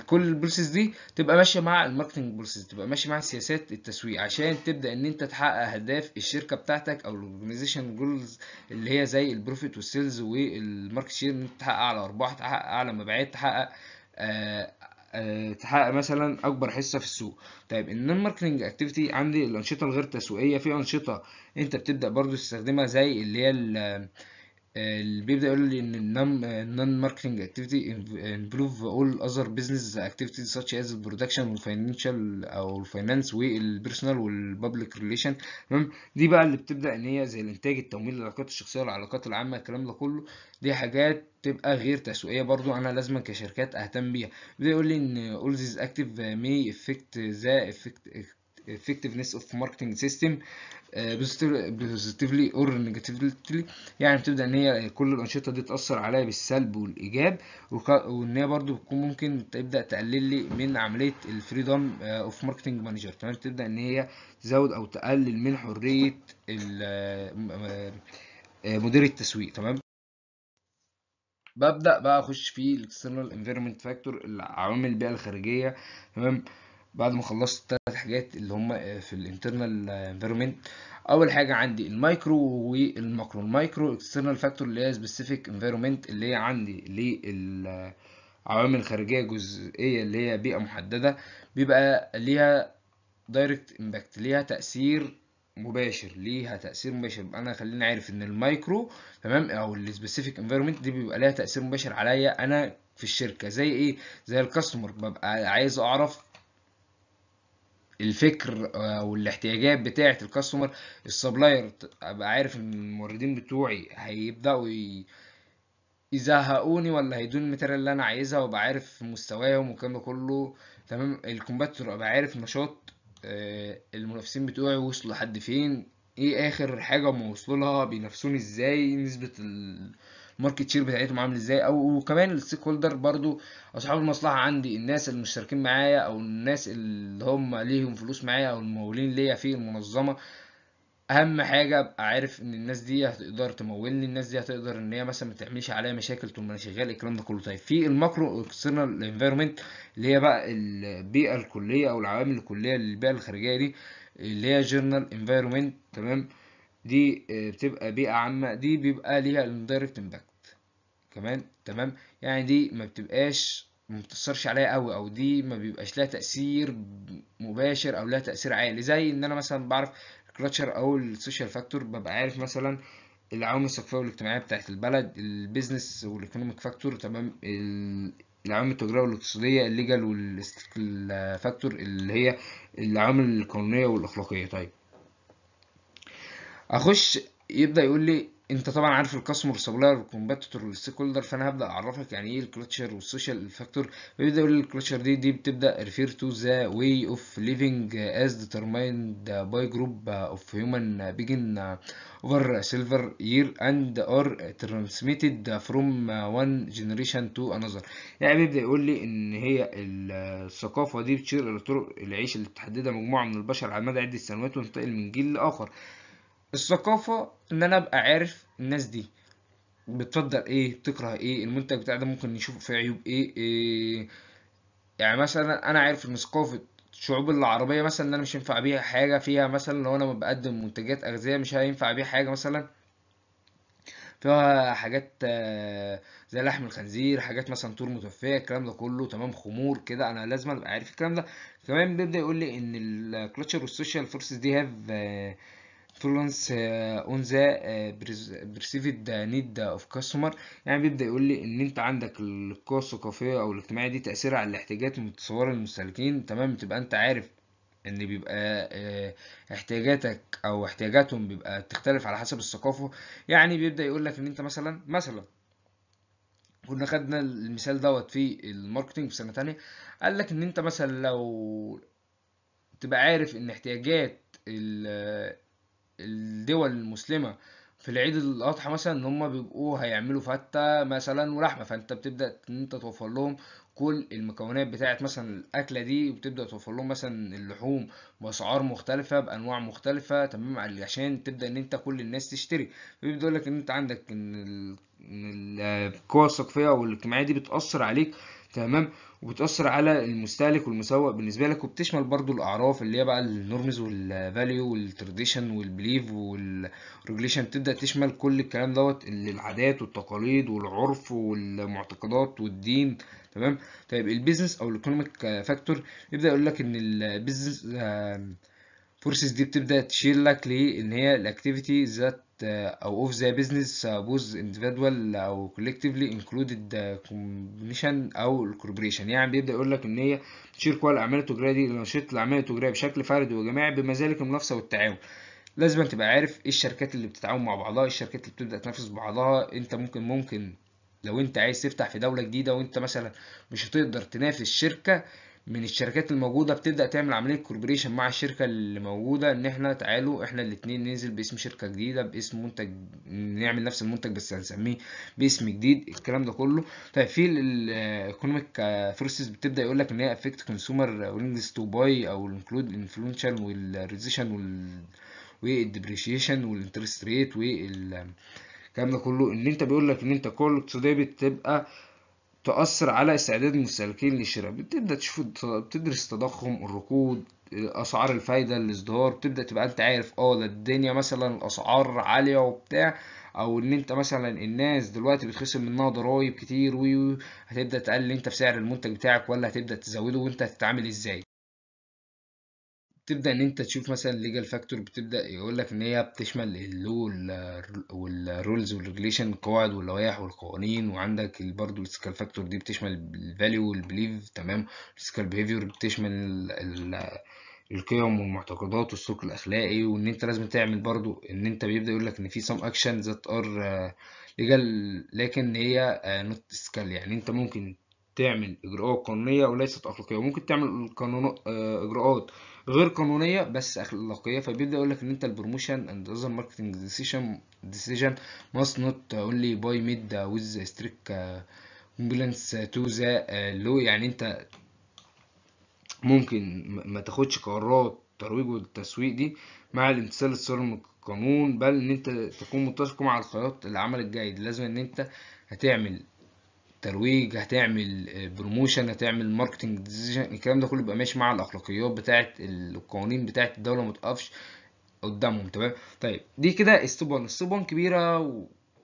كل البوليسز دي تبقى ماشيه مع الماركتنج بوليسز تبقى ماشيه مع سياسات التسويق عشان تبدا ان انت تحقق اهداف الشركه بتاعتك او الاورجنايزيشن جولز اللي هي زي البروفيت والسيلز والماركت شير ان انت تحقق اعلى ارباح تحقق اعلى مبيعات تحقق آه، آه، تحقق مثلا اكبر حصه في السوق طيب النون ماركتنج اكتيفيتي عندي الانشطه الغير تسويقيه في انشطه انت بتبدا برضو تستخدمها زي اللي هي بيبدأ يقول لي إن non marketing اكتيفيتي امبروف all other business activities such as production والفاينانشال أو الفاينانس والبيرسونال والبابليك ريليشن تمام دي بقى اللي بتبدأ إن هي زي الإنتاج التمويل العلاقات الشخصية العلاقات العامة الكلام ده كله دي حاجات تبقى غير تسويقية برضو أنا لازم كشركات أهتم بيها بيبدأ يقول لي إن all these مي may affect the effectiveness of marketing system بوزيتيفلي اور نيجاتيفلي يعني بتبدا ان هي كل الانشطه دي تاثر عليا بالسلب والايجاب وان هي برده بتكون ممكن تبدا تقلل لي من عمليه الفريدم اوف ماركتنج مانجر تمام تبدا ان هي تزود او تقلل من حريه آه، آه، مدير التسويق تمام ببدا بقى اخش في الاكسترنال انفيرمنت فاكتور العوامل البيئه الخارجيه تمام بعد ما خلصت الثلاث حاجات اللي هم آه، في الانترنال انفيرومنت آه، اول حاجه عندي المايكرو والماكرو المايكرو اكسترنال فاكتور اللي هي سبيسيفيك انفيرومنت اللي هي عندي للعوامل الخارجيه جزئيه اللي هي بيئه محدده بيبقى ليها دايركت امباكت ليها تاثير مباشر ليها تاثير مباشر انا خلينا عارف ان المايكرو تمام او السبيسيفيك انفيرومنت دي بيبقى ليها تاثير مباشر عليا انا في الشركه زي ايه زي الكاستمر ببقى عايز اعرف الفكر او آه، الاحتياجات بتاعه الكاستمر السبلاير ابقى عارف الموردين بتوعي هيبداوا ي... يزهقوني ولا هيدوني المتر اللي انا عايزها وابقى عارف مستواهم والكلام ده كله تمام الكومباتور ابقى عارف نشاط آه، المنافسين بتوعي وصلوا لحد فين ايه اخر حاجه هم وصلوا لها بينافسوني ازاي نسبه ال... ماركت شير بتاعتهم عامل ازاي او وكمان الستيك هولدر برضو اصحاب المصلحه عندي الناس المشتركين معايا او الناس اللي هم ليهم فلوس معايا او الممولين ليا في المنظمه اهم حاجه ابقى عارف ان الناس دي هتقدر تمولني الناس دي هتقدر ان هي مثلا ما تعملش عليا مشاكل طول ما انا شغال الكلام ده كله طيب في الماكرو اكسترنال انفايرمنت اللي هي بقى البيئه الكليه او العوامل الكليه للبيئه الخارجيه دي اللي هي جورنال انفايرمنت تمام دي آه، بتبقى بيئه عامه دي بيبقى ليها الاندايركت امباكت كمان تمام يعني دي ما بتبقاش ما بتأثرش عليا قوي او دي ما بيبقاش لها تأثير مباشر او لها تأثير عالي زي ان انا مثلا بعرف الكلتشر او السوشيال فاكتور ببقى عارف مثلا العوامل الثقافيه والاجتماعيه بتاعت البلد البيزنس والايكونوميك فاكتور تمام العوامل التجاريه والاقتصاديه الليجال فاكتور اللي هي العوامل القانونيه والاخلاقيه طيب اخش يبدا يقول لي انت طبعا عارف الكاستمر سبلاير والكومبيتيتور والستيكولدر فانا هبدا اعرفك يعني ايه الكلتشر والسوشيال فاكتور بيبدا يقول الكلتشر دي دي بتبدا ريفير تو ذا واي اوف ليفنج از ديترمايند باي جروب اوف هيومن بيجن over silver year and are transmitted from one generation to another يعني بيبدأ يقول لي ان هي الثقافة دي بتشير الى طرق العيش اللي بتحددها مجموعة من البشر على مدى عدة سنوات وتنتقل من جيل لآخر الثقافة ان انا ابقى عارف الناس دي بتفضل ايه بتكره ايه المنتج بتاع ده ممكن نشوف فيه عيوب ايه, إيه يعني مثلا انا عارف ان ثقافه الشعوب العربيه مثلا ان انا مش هينفع بيها حاجه فيها مثلا لو انا ما بقدم منتجات اغذيه مش هينفع بيها حاجه مثلا فيها حاجات آه، زي لحم الخنزير حاجات مثلا طول متوفيه الكلام ده كله تمام خمور كده انا لازم ابقى عارف الكلام ده كمان بيبدا يقول لي ان الكلتشر والسوشيال فورسز دي هاف آه، فلونس اون ذا بريسيفد نيد اوف كاستمر يعني بيبدا يقول لي ان انت عندك القوى الثقافيه او الاجتماعيه دي تاثيرها على الاحتياجات المتصوره للمستهلكين تمام تبقى انت عارف ان بيبقى آه، احتياجاتك او احتياجاتهم بيبقى تختلف على حسب الثقافه يعني بيبدا يقول لك ان انت مثلا مثلا كنا خدنا المثال دوت في الماركتنج في سنه تانية قال لك ان انت مثلا لو تبقى عارف ان احتياجات الدول المسلمة في العيد الأضحى مثلا إن هما بيبقوا هيعملوا فتة مثلا ولحمة فأنت بتبدأ إن أنت توفر لهم كل المكونات بتاعة مثلا الأكلة دي وبتبدأ توفر لهم مثلا اللحوم بأسعار مختلفة بأنواع مختلفة تمام عشان تبدأ إن أنت كل الناس تشتري فبيبدأ لك إن أنت عندك إن القوة الثقافية والاجتماعية دي بتأثر عليك تمام وبتأثر على المستهلك والمسوق بالنسبة لك وبتشمل برضو الأعراف اللي هي بقى النورمز والفاليو والترديشن والبليف والريجليشن تبدأ تشمل كل الكلام دوت اللي العادات والتقاليد والعرف والمعتقدات والدين تمام طيب البيزنس أو الايكونوميك فاكتور يبدأ يقول لك إن البيزنس فورسز دي بتبدأ تشير لك لإن هي الأكتيفيتي ذات او اوف ذا بزنس بوز individual uh, او collectively included كومبنيشن uh, او الكوربريشن يعني بيبدا يقول لك ان هي تشير كل الاعمال التجاريه دي لنشيط الاعمال التجاريه بشكل فردي وجماعي بما ذلك المنافسه والتعاون لازم تبقى عارف ايه الشركات اللي بتتعاون مع بعضها ايه الشركات اللي بتبدا تنافس بعضها انت ممكن ممكن لو انت عايز تفتح في دوله جديده وانت مثلا مش هتقدر تنافس شركه من الشركات الموجوده بتبدا تعمل عمليه كوربريشن مع الشركه اللي موجوده ان احنا تعالوا احنا الاثنين ننزل باسم شركه جديده باسم منتج نعمل نفس المنتج بس هنسميه باسم جديد الكلام ده كله طيب في الايكونوميك آه، فورسز بتبدا يقول لك ان هي افكت كونسيومر ويلنجز تو باي او انكلود الانفلونشن والريزيشن والديبريشن والانترست ريت والكلام ده كله ان انت بيقول لك ان انت كل الاقتصاديه بتبقى تأثر على استعداد المستهلكين للشراء بتبدأ تشوف بتدرس تضخم الركود أسعار الفايدة الازدهار بتبدأ تبقى أنت عارف اه ده الدنيا مثلا الأسعار عالية وبتاع او ان انت مثلا الناس دلوقتي بتخصم منها ضرايب كتير و هتبدا تقلل انت في سعر المنتج بتاعك ولا هتبدا تزوده وانت هتتعامل ازاي تبدا ان انت تشوف مثلا ليجل فاكتور بتبدا يقول لك ان هي بتشمل اللو والرولز والريليشن القواعد واللوائح والقوانين وعندك برضه السكال فاكتور دي بتشمل الفاليو والبليف تمام السكال بيهيفير بتشمل ال القيم والمعتقدات والسلوك الاخلاقي وان انت لازم تعمل برضو ان انت بيبدا يقول لك ان في سام اكشن ذات ار ليجل لكن هي نوت سكال يعني انت ممكن تعمل اجراءات قانونيه وليست اخلاقيه وممكن تعمل قانون آه، اجراءات غير قانونيه بس اخلاقيه فبيبدا يقول لك ان انت البروموشن اند اذر ماركتنج ديسيشن ديسيجن ماست نوت اونلي باي ميد ويز ستريك كومبلنس تو ذا لو يعني انت ممكن ما تاخدش قرارات الترويج والتسويق دي مع الامتثال الصارم القانون بل ان انت تكون متفق مع الخيارات العمل الجيد لازم ان انت هتعمل ترويج هتعمل بروموشن هتعمل ماركتنج ديزيشن الكلام ده كله بيبقى ماشي مع الاخلاقيات بتاعه القوانين بتاعه الدوله ما تقفش قدامهم تمام طيب دي كده ستوب 1 ستوب 1 كبيره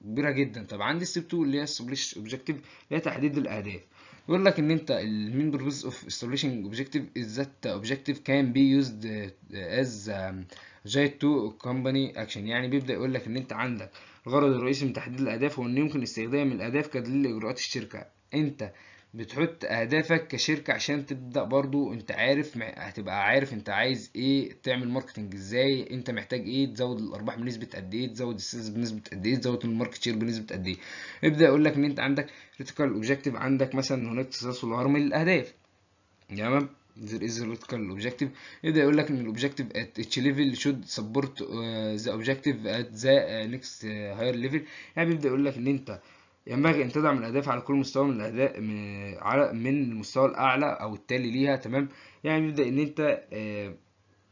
وكبيره جدا طب عندي ستوب 2 اللي هي استبليش اوبجكتيف اللي هي تحديد الاهداف بيقول لك ان انت المين بيربز اوف establishing اوبجكتيف از ذات اوبجكتيف كان بي يوزد از جاي تو كومباني اكشن يعني بيبدا يقول لك ان انت عندك الغرض الرئيسي من تحديد الأهداف هو إن يمكن استخدام الأهداف كدليل لإجراءات الشركة أنت بتحط أهدافك كشركة عشان تبدأ برضو أنت عارف هتبقى عارف أنت عايز إيه تعمل ماركتنج إزاي أنت محتاج إيه تزود الأرباح بنسبة قد إيه تزود السيلز بنسبة قد إيه تزود الماركت شير بنسبة قد إيه يبدأ يقول لك إن أنت عندك كريتيكال أوبجيكتيف عندك مثلا هناك تسلسل هرمي للأهداف تمام there is a logical objective يبدأ يقول لك ان الاوبجكتيف at each level should support uh, the objective at the uh, next uh, higher level يعني بيبدأ يقول لك ان انت ينبغي ان تدعم الاهداف على كل مستوى من الاهداف من المستوى الاعلى او التالي ليها تمام يعني بيبدأ ان انت آه،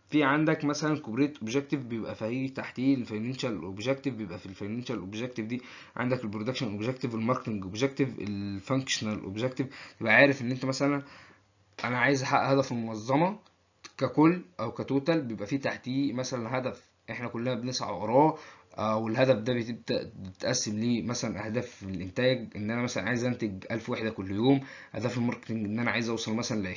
في عندك مثلا كوبريت اوبجيكتيف بيبقى فيه تحتيه الفاينانشال اوبجيكتيف بيبقى في الفاينانشال اوبجيكتيف دي عندك البرودكشن اوبجيكتيف الماركتنج اوبجيكتيف الفانكشنال اوبجيكتيف تبقى عارف ان انت مثلا انا عايز احقق هدف المنظمه ككل او كتوتال بيبقى فيه تحتيه مثلا هدف احنا كلنا بنسعى وراه آه، والهدف ده بتبدا بتتقسم ليه مثلا اهداف الانتاج ان انا مثلا عايز انتج 1000 وحده كل يوم اهداف الماركتنج ان انا عايز اوصل مثلا ل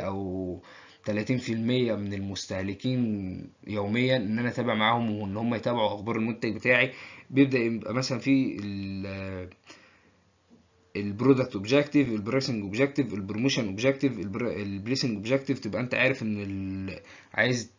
20% او 30% من المستهلكين يوميا ان انا اتابع معاهم وان هم يتابعوا اخبار المنتج بتاعي بيبدا يبقى مثلا في البرودكت اوبجكتيف البرايسنج اوبجكتيف البروموشن اوبجكتيف البليسنج اوبجكتيف تبقى انت عارف ان عايز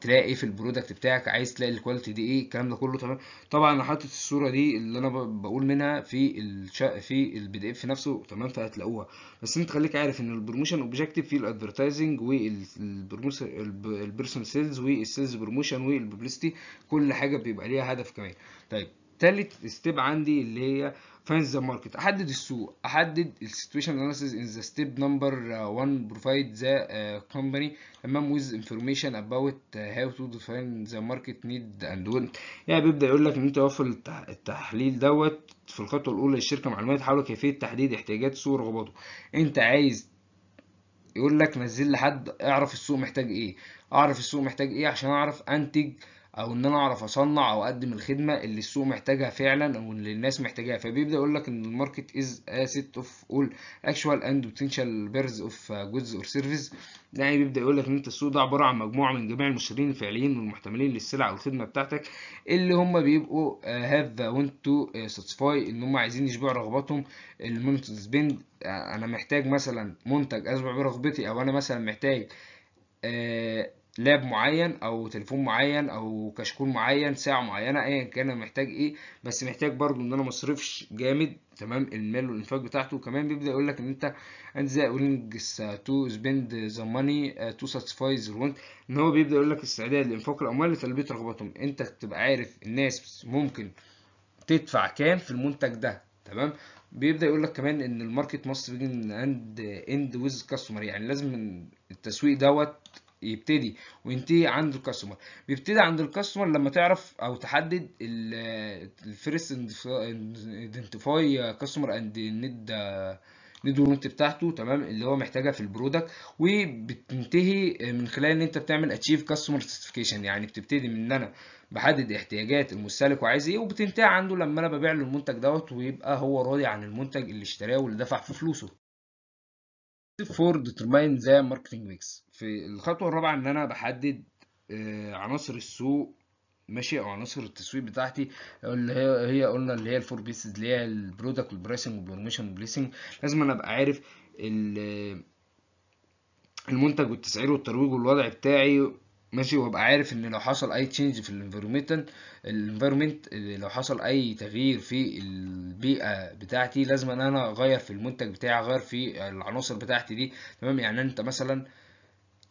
تلاقي ايه في البرودكت بتاعك عايز تلاقي الكواليتي دي ايه الكلام ده كله تمام طبعا انا حاطط الصوره دي اللي انا بقول منها في الش... في البي دي اف نفسه تمام فهتلاقوها بس انت خليك عارف ان البروموشن اوبجكتيف فيه الادفرتايزنج والبرسونال سيلز والسيلز بروموشن والببليستي كل حاجه بيبقى ليها هدف كمان طيب تالت ستيب عندي اللي هي find the market احدد السوق احدد السيتويشن analysis in the step number 1 uh, provide the كومباني uh, company تمام with information about uh, how to define the market need and وين يعني بيبدا يقول لك ان انت وفر التحليل دوت في الخطوه الاولى الشركه معلومات حول كيفيه تحديد احتياجات السوق ورغباته انت عايز يقول لك نزل لحد اعرف السوق محتاج ايه اعرف السوق محتاج ايه عشان اعرف انتج او ان انا اعرف اصنع او اقدم الخدمه اللي السوق محتاجها فعلا او اللي الناس محتاجاها فبيبدا يقول لك ان الماركت از اسيت اوف اول اكشوال اند بوتنشال بيرز اوف جودز اور سيرفيس يعني بيبدا يقول لك ان انت السوق ده عباره عن مجموعه من جميع المشترين الفعليين والمحتملين للسلع او الخدمه بتاعتك اللي هم بيبقوا هاف ذا وانت تو ساتسفاي ان هم عايزين يشبعوا رغباتهم المونتز سبيند آه، انا محتاج مثلا منتج اشبع برغبتي او انا مثلا محتاج آه لاب معين او تليفون معين او كشكول معين ساعه معينه ايا كان انا محتاج ايه بس محتاج برضو ان انا مصرفش جامد تمام المال والانفاق بتاعته وكمان بيبدا يقول لك ان انت انت زي تو سبند ذا ماني تو ساتسفاي ذا want ان هو بيبدا يقول لك استعداد لانفاق الاموال لتلبيه رغباتهم انت تبقى عارف الناس ممكن تدفع كام في المنتج ده تمام بيبدا يقول لك كمان ان الماركت مصر بيجي اند اند ويز كاستمر يعني لازم التسويق دوت يبتدي وينتهي عند الكاستمر بيبتدي عند الكاستمر لما تعرف او تحدد الفيرست ايدنتيفاي كاستمر اند نيد نيد ونت بتاعته تمام اللي هو محتاجها في البرودكت وبتنتهي من خلال ان انت بتعمل اتشيف كاستمر سيرتيفيكيشن يعني بتبتدي من ان انا بحدد احتياجات المستهلك وعايز ايه وبتنتهي عنده لما انا ببيع له المنتج دوت ويبقى هو راضي عن المنتج اللي اشتراه واللي دفع فيه فلوسه ستيب 4 ديترماين ذا ماركتنج ميكس في الخطوه الرابعه ان انا بحدد آه، عناصر السوق ماشي او عناصر التسويق بتاعتي اللي هي هي قلنا اللي هي الفور بيسز اللي هي البرودكت والبرايسنج والبروموشن والبليسنج لازم انا ابقى عارف المنتج والتسعير والترويج والوضع بتاعي ماشي وابقى عارف ان لو حصل اي تشينج في الانفيرومنت الانفيرومنت لو حصل اي تغيير في البيئه بتاعتي لازم ان انا اغير في المنتج بتاعي اغير في العناصر بتاعتي دي تمام يعني انت مثلا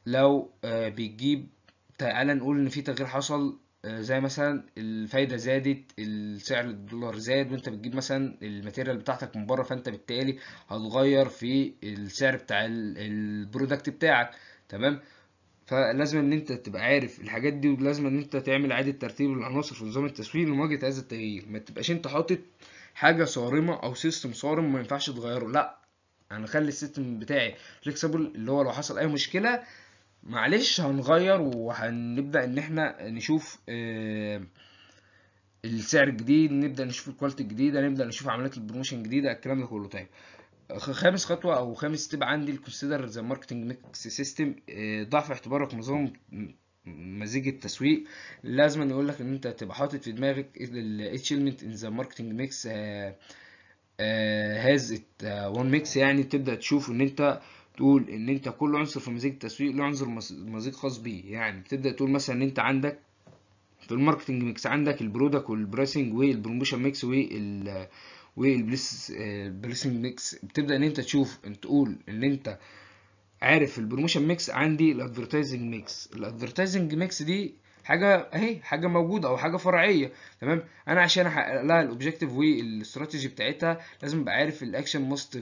لو آه، بتجيب تعالى نقول ان في تغيير حصل آه، زي مثلا الفايده زادت السعر الدولار زاد وانت بتجيب مثلا الماتيريال بتاعتك من بره فانت بالتالي هتغير في السعر بتاع البرودكت بتاعك تمام فلازم ان انت تبقى عارف الحاجات دي ولازم ان انت تعمل اعاده ترتيب للعناصر في نظام التسويق لمواجهه هذا التغيير ما تبقاش انت حاطط حاجه صارمه او سيستم صارم ما ينفعش تغيره لا انا اخلي السيستم بتاعي فليكسبل اللي هو لو حصل اي مشكله معلش هنغير وهنبدا ان احنا نشوف آه، السعر الجديد نبدا نشوف الكواليتي الجديده نبدا نشوف عمليات البروموشن الجديده الكلام ده كله طيب خامس خطوة أو خامس تبع عندي الكونسيدر ذا ماركتنج ميكس سيستم ضعف اعتبارك نظام مزيج التسويق لازم يقول لك ان انت تبقى حاطط في دماغك المنت ان ذا ماركتنج ميكس هاز وان ميكس يعني تبدا تشوف ان انت تقول ان انت كل عنصر في مزيج التسويق له عنصر مزيج خاص بيه يعني تبدا تقول مثلا ان انت عندك في الماركتنج ميكس عندك البرودكت والبرايسنج والبروموشن ميكس وال والبريسنج ميكس آه، بتبدا ان انت تشوف ان تقول ان انت عارف البروموشن ميكس عندي الادفرتايزنج ميكس الادفرتايزنج ميكس دي حاجه اهي حاجه موجوده او حاجه فرعيه تمام انا عشان احقق لها الاوبجيكتيف والاستراتيجي بتاعتها لازم ابقى عارف الاكشن موست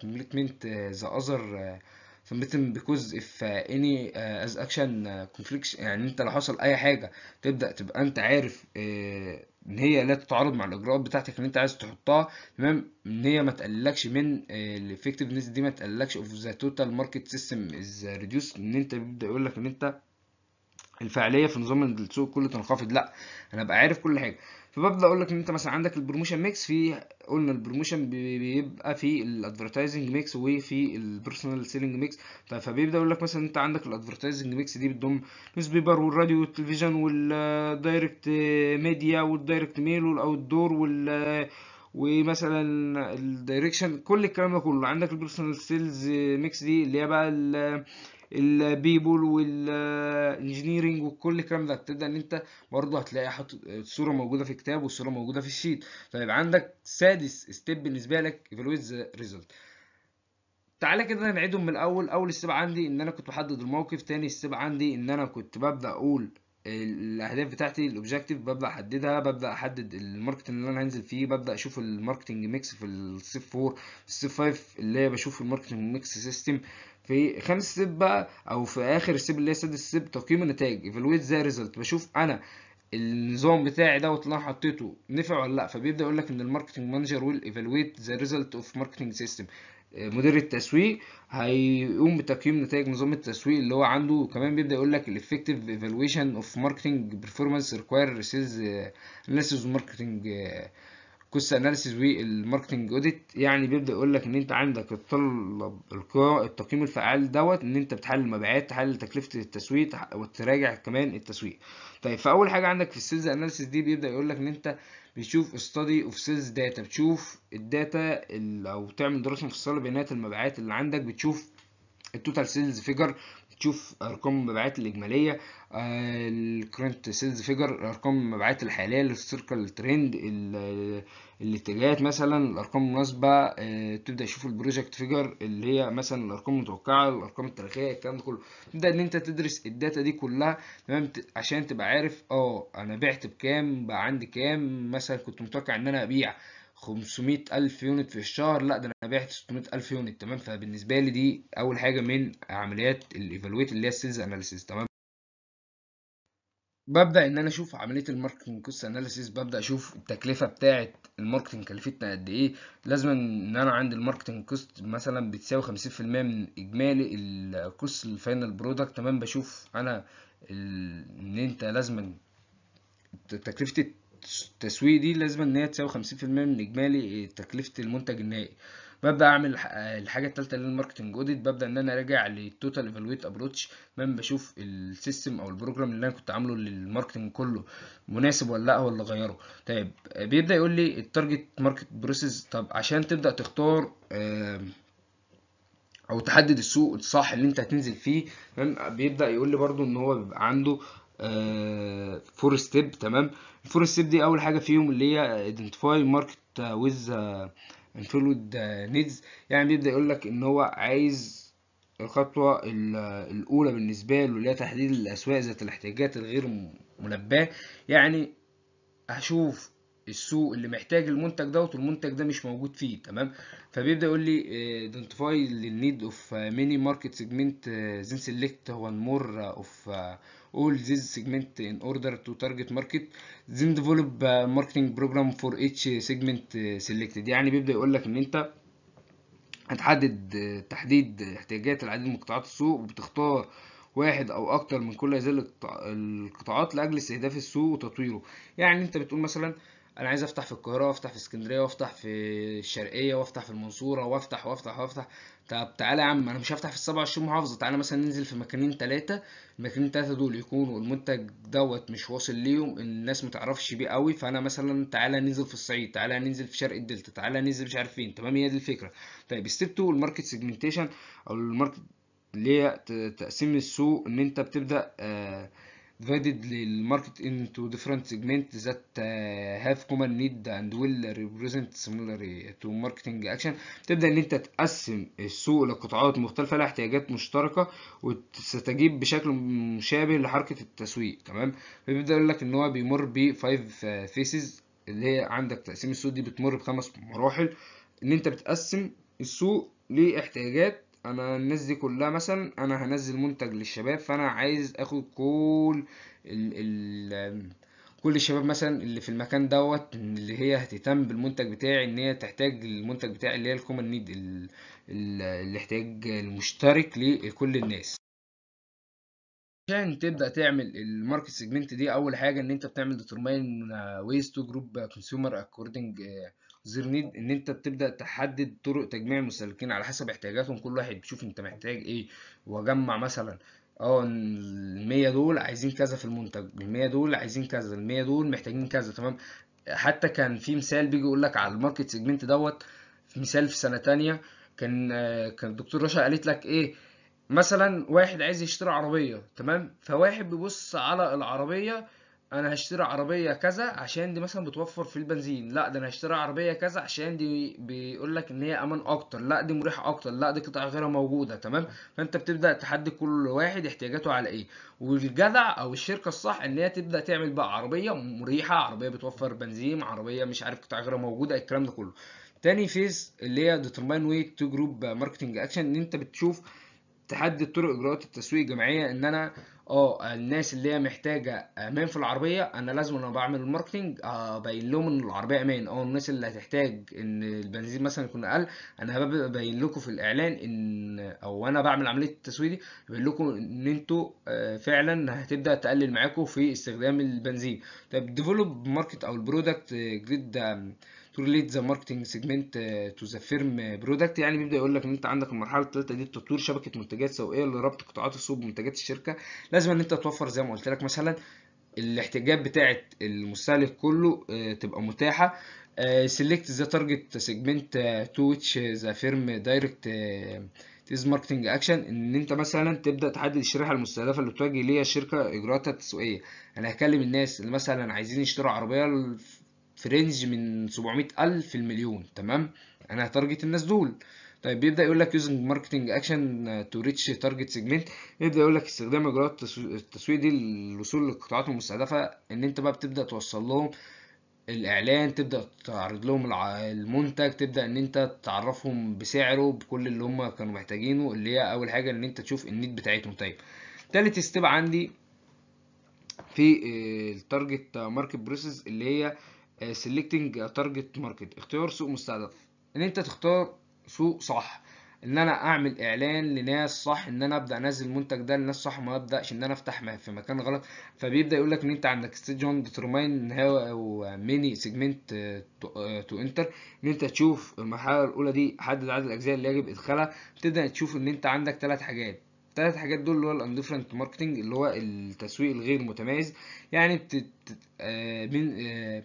كومبليتمنت ذا اذر فمثل بيكوز اف اني از اكشن كونفليكشن يعني انت لو حصل اي حاجه تبدا تبقى انت عارف آه، ان هي لا تتعارض مع الاجراءات بتاعتك اللي انت عايز تحطها تمام ان هي ما تقلقش من آه، الافكتفنس دي ما تقلقش اوف ذا توتال ماركت سيستم از ريديوس ان انت بيبدا يقول لك ان انت الفعاليه في نظام السوق كله تنخفض لا انا ابقى عارف كل حاجه فببدا اقول لك ان انت مثلا عندك البروموشن ميكس في قلنا البروموشن بيبقى في الادفرتايزنج ميكس وفي البيرسونال سيلينج ميكس فبيبدا يقول لك مثلا انت عندك الادفرتايزنج ميكس دي بتضم نيوز بيبر والراديو والتلفزيون والدايركت ميديا والدايركت ميل والاوت دور وال ومثلا الدايركشن كل الكلام ده كله عندك البيرسونال سيلز ميكس دي اللي هي بقى البيبول والانجنييرنج وكل الكلام ده تبدا ان انت برضه هتلاقي حاطط الصوره موجوده في كتاب والصوره موجوده في الشيت فيبقى عندك سادس ستيب بالنسبه لك ايفالويت ذا ريزلت تعالى كده نعيدهم من الاول اول ستيب عندي ان انا كنت بحدد الموقف تاني ستيب عندي ان انا كنت ببدا اقول الاهداف بتاعتي الاوبجكتيف ببدا احددها ببدا احدد الماركت اللي انا هنزل فيه ببدا اشوف الماركتنج ميكس في الستيب 4 في 5 اللي هي بشوف الماركتنج ميكس سيستم في خامس ستيب بقى او في اخر ستيب اللي هي سادس ستيب تقييم النتائج ايفالويت ذا ريزلت بشوف انا النظام بتاعي دوت اللي انا حطيته نفع ولا لا فبيبدا يقول لك ان الماركتنج مانجر ويل ايفالويت ذا ريزلت اوف ماركتنج سيستم مدير التسويق هيقوم بتقييم نتائج نظام التسويق اللي هو عنده وكمان بيبدا يقول لك الافكتيف ايفالويشن اوف ماركتنج بيرفورمانس ريكوير سيلز اناليسيس ماركتنج كوست اناليسيز والماركتنج اوديت يعني بيبدا يقول لك ان انت عندك الطلب التقييم الفعال دوت ان انت بتحلل مبيعات تحلل تكلفه التسويق وتراجع كمان التسويق طيب فاول حاجه عندك في السيلز اناليسيز دي بيبدا يقول لك ان انت بتشوف ستادي اوف سيلز داتا بتشوف الداتا او تعمل دراسه مفصله بيانات المبيعات اللي عندك بتشوف التوتال سيلز فيجر تشوف ارقام المبيعات الاجماليه الكرنت سيلز فيجر ارقام المبيعات الحاليه السيركل ترند الاتجاهات مثلا الارقام المناسبه آه، تبدا تشوف البروجكت فيجر اللي هي مثلا الارقام المتوقعه الارقام التاريخيه الكلام ده كله تبدا ان انت تدرس الداتا دي كلها تمام عشان تبقى عارف اه انا بعت بكام بقى عندي كام مثلا كنت متوقع ان انا ابيع 500 ألف يونت في الشهر لا ده أنا بعت 600 ألف يونت تمام فبالنسبة لي دي أول حاجة من عمليات الإيفالويت اللي هي السيلز أناليسيز تمام ببدأ إن أنا أشوف عملية الماركتنج كوست أناليسيز ببدأ أشوف التكلفة بتاعة الماركتنج كلفتنا قد إيه لازم إن أنا عند الماركتنج كوست مثلا بتساوي 50% من إجمالي الكوست الفاينل برودكت تمام بشوف أنا إن أنت لازم تكلفة التسويق دي لازم ان هي تساوي 50% من اجمالي تكلفه المنتج النهائي ببدا اعمل الحاجه الثالثه اللي هي الماركتنج اوديت ببدا ان انا اراجع للتوتال ايفالويت ابروتش من بشوف السيستم او البروجرام اللي انا كنت عامله للماركتنج كله مناسب ولا لا ولا غيره طيب بيبدا يقول لي التارجت ماركت بروسيس طب عشان تبدا تختار او تحدد السوق الصح اللي انت هتنزل فيه بيبدا يقول لي برده ان هو بيبقى عنده فور آه، ستيب تمام الفور ستيب دي اول حاجه فيهم اللي هي ايدنتيفاي ماركت ويز انفلود نيدز يعني بيبدا يقول لك ان هو عايز الخطوة الأولى بالنسبة له اللي هي تحديد الأسواق ذات الاحتياجات الغير ملباة يعني هشوف السوق اللي محتاج المنتج دوت والمنتج ده مش موجود فيه تمام فبيبدا يقول لي ايدنتيفاي للنيد اوف ميني ماركت سيجمنت segment سيلكت وان مور اوف all these segment in order to target market then develop marketing program for each uh, segment uh, selected يعني بيبدأ يقول لك ان انت هتحدد uh, تحديد احتياجات العديد من قطاعات السوق وبتختار واحد او اكتر من كل هذه القطاعات لاجل استهداف السوق وتطويره يعني انت بتقول مثلا انا عايز افتح في القاهره وافتح في اسكندريه وافتح في الشرقيه وافتح في المنصوره وافتح وافتح وافتح طب تعالى يا عم انا مش هفتح في ال 27 محافظه تعالى مثلا ننزل في مكانين ثلاثه المكانين الثلاثه دول يكونوا المنتج دوت مش واصل ليهم الناس متعرفش بيه قوي فانا مثلا تعالى ننزل في الصعيد تعالى ننزل في شرق الدلتا تعالى ننزل مش عارف فين تمام هي دي الفكره طيب ستيب 2 الماركت سيجمنتيشن او الماركت اللي هي تقسيم السوق ان انت بتبدا آه divided the market into different segments that uh, have common need and will represent similar to marketing action تبدأ ان انت تقسم السوق لقطاعات مختلفة لها احتياجات مشتركة وتستجيب بشكل مشابه لحركة التسويق تمام فبيبدأ يقول لك ان هو بيمر ب 5 فيسز uh, اللي هي عندك تقسيم السوق دي بتمر بخمس مراحل ان انت بتقسم السوق لاحتياجات انا الناس دي كلها مثلا انا هنزل منتج للشباب فانا عايز اخد كل ال ال كل الشباب مثلا اللي في المكان دوت اللي هي هتهتم بالمنتج بتاعي ان هي تحتاج المنتج بتاعي اللي هي الكومن نيد الاحتياج المشترك لكل الناس عشان تبدا تعمل الماركت سيجمنت دي اول حاجه ان انت بتعمل ديترماين ويز تو جروب كونسيومر اكوردنج زير نيد ان انت بتبدا تحدد طرق تجميع المستهلكين على حسب احتياجاتهم كل واحد بيشوف انت محتاج ايه واجمع مثلا اه ال 100 دول عايزين كذا في المنتج ال 100 دول عايزين كذا ال 100 دول محتاجين كذا تمام حتى كان في مثال بيجي يقول لك على الماركت سيجمنت دوت في مثال في سنه ثانيه كان كان الدكتور رشا قالت لك ايه مثلا واحد عايز يشتري عربيه تمام فواحد بيبص على العربيه انا هشتري عربيه كذا عشان دي مثلا بتوفر في البنزين لا ده انا هشتري عربيه كذا عشان دي بيقول لك ان هي امان اكتر لا دي مريحه اكتر لا دي قطع غيرها موجوده تمام فانت بتبدا تحدد كل واحد احتياجاته على ايه والجدع او الشركه الصح ان هي تبدا تعمل بقى عربيه مريحه عربيه بتوفر بنزين عربيه مش عارف قطع غيرها موجوده الكلام ده كله تاني فيز اللي هي ديترماين وي تو جروب ماركتنج اكشن ان انت بتشوف تحدد طرق اجراءات التسويق الجماعيه ان انا اه الناس اللي هي محتاجه امان في العربيه انا لازم انا بعمل الماركتنج ابين آه، لهم ان العربيه امان اه الناس اللي هتحتاج ان البنزين مثلا يكون اقل انا ببين لكم في الاعلان ان او انا بعمل عمليه التسويق دي ببين لكم ان انتوا آه، فعلا هتبدا تقلل معاكم في استخدام البنزين طب ديفلوب ماركت او البرودكت آه، جديد تو ريليت ذا ماركتنج سيجمنت تو ذا فيرم برودكت يعني بيبدا يقول لك ان انت عندك المرحله الثالثه دي تطوير شبكه منتجات سوقيه لربط قطاعات السوق بمنتجات الشركه لازم ان انت توفر زي ما قلت لك مثلا الاحتجاب بتاعه المستهلك كله آه، تبقى متاحه سيلكت ذا تارجت سيجمنت تو ويتش ذا فيرم دايركت تيز ماركتنج اكشن ان انت مثلا تبدا تحدد الشريحه المستهدفه اللي بتواجه ليها الشركه اجراءاتها التسويقيه انا هكلم الناس اللي مثلا عايزين يشتروا عربيه في رينج من 700000 في المليون تمام انا هتارجت الناس دول طيب بيبدا يقول لك يوزنج ماركتنج اكشن تو ريتش تارجت سيجمنت يبدا يقول لك استخدام اجراءات التسويق دي للوصول للقطاعات المستهدفه ان انت بقى بتبدا توصل لهم الاعلان تبدا تعرض لهم المنتج تبدا ان انت تعرفهم بسعره بكل اللي هم كانوا محتاجينه اللي هي اول حاجه ان انت تشوف النيد بتاعتهم طيب تالت ستيب عندي في التارجت ماركت بروسيس اللي هي سيلكتنج تارجت ماركت اختيار سوق مستهدف ان انت تختار سوق صح ان انا اعمل اعلان لناس صح ان انا ابدا انزل المنتج ده لناس صح ما ابداش ان انا افتح في مكان غلط فبيبدا يقول لك ان انت عندك ستيج 1 ان هو ميني سيجمنت تو انتر ان انت تشوف المرحله الاولى دي حدد عدد الاجزاء اللي يجب ادخالها تبدا تشوف ان انت عندك ثلاث حاجات الثلاث حاجات دول اللي هو الانديفرنت ماركتنج اللي هو التسويق الغير متميز يعني بتت... آه... من... آه...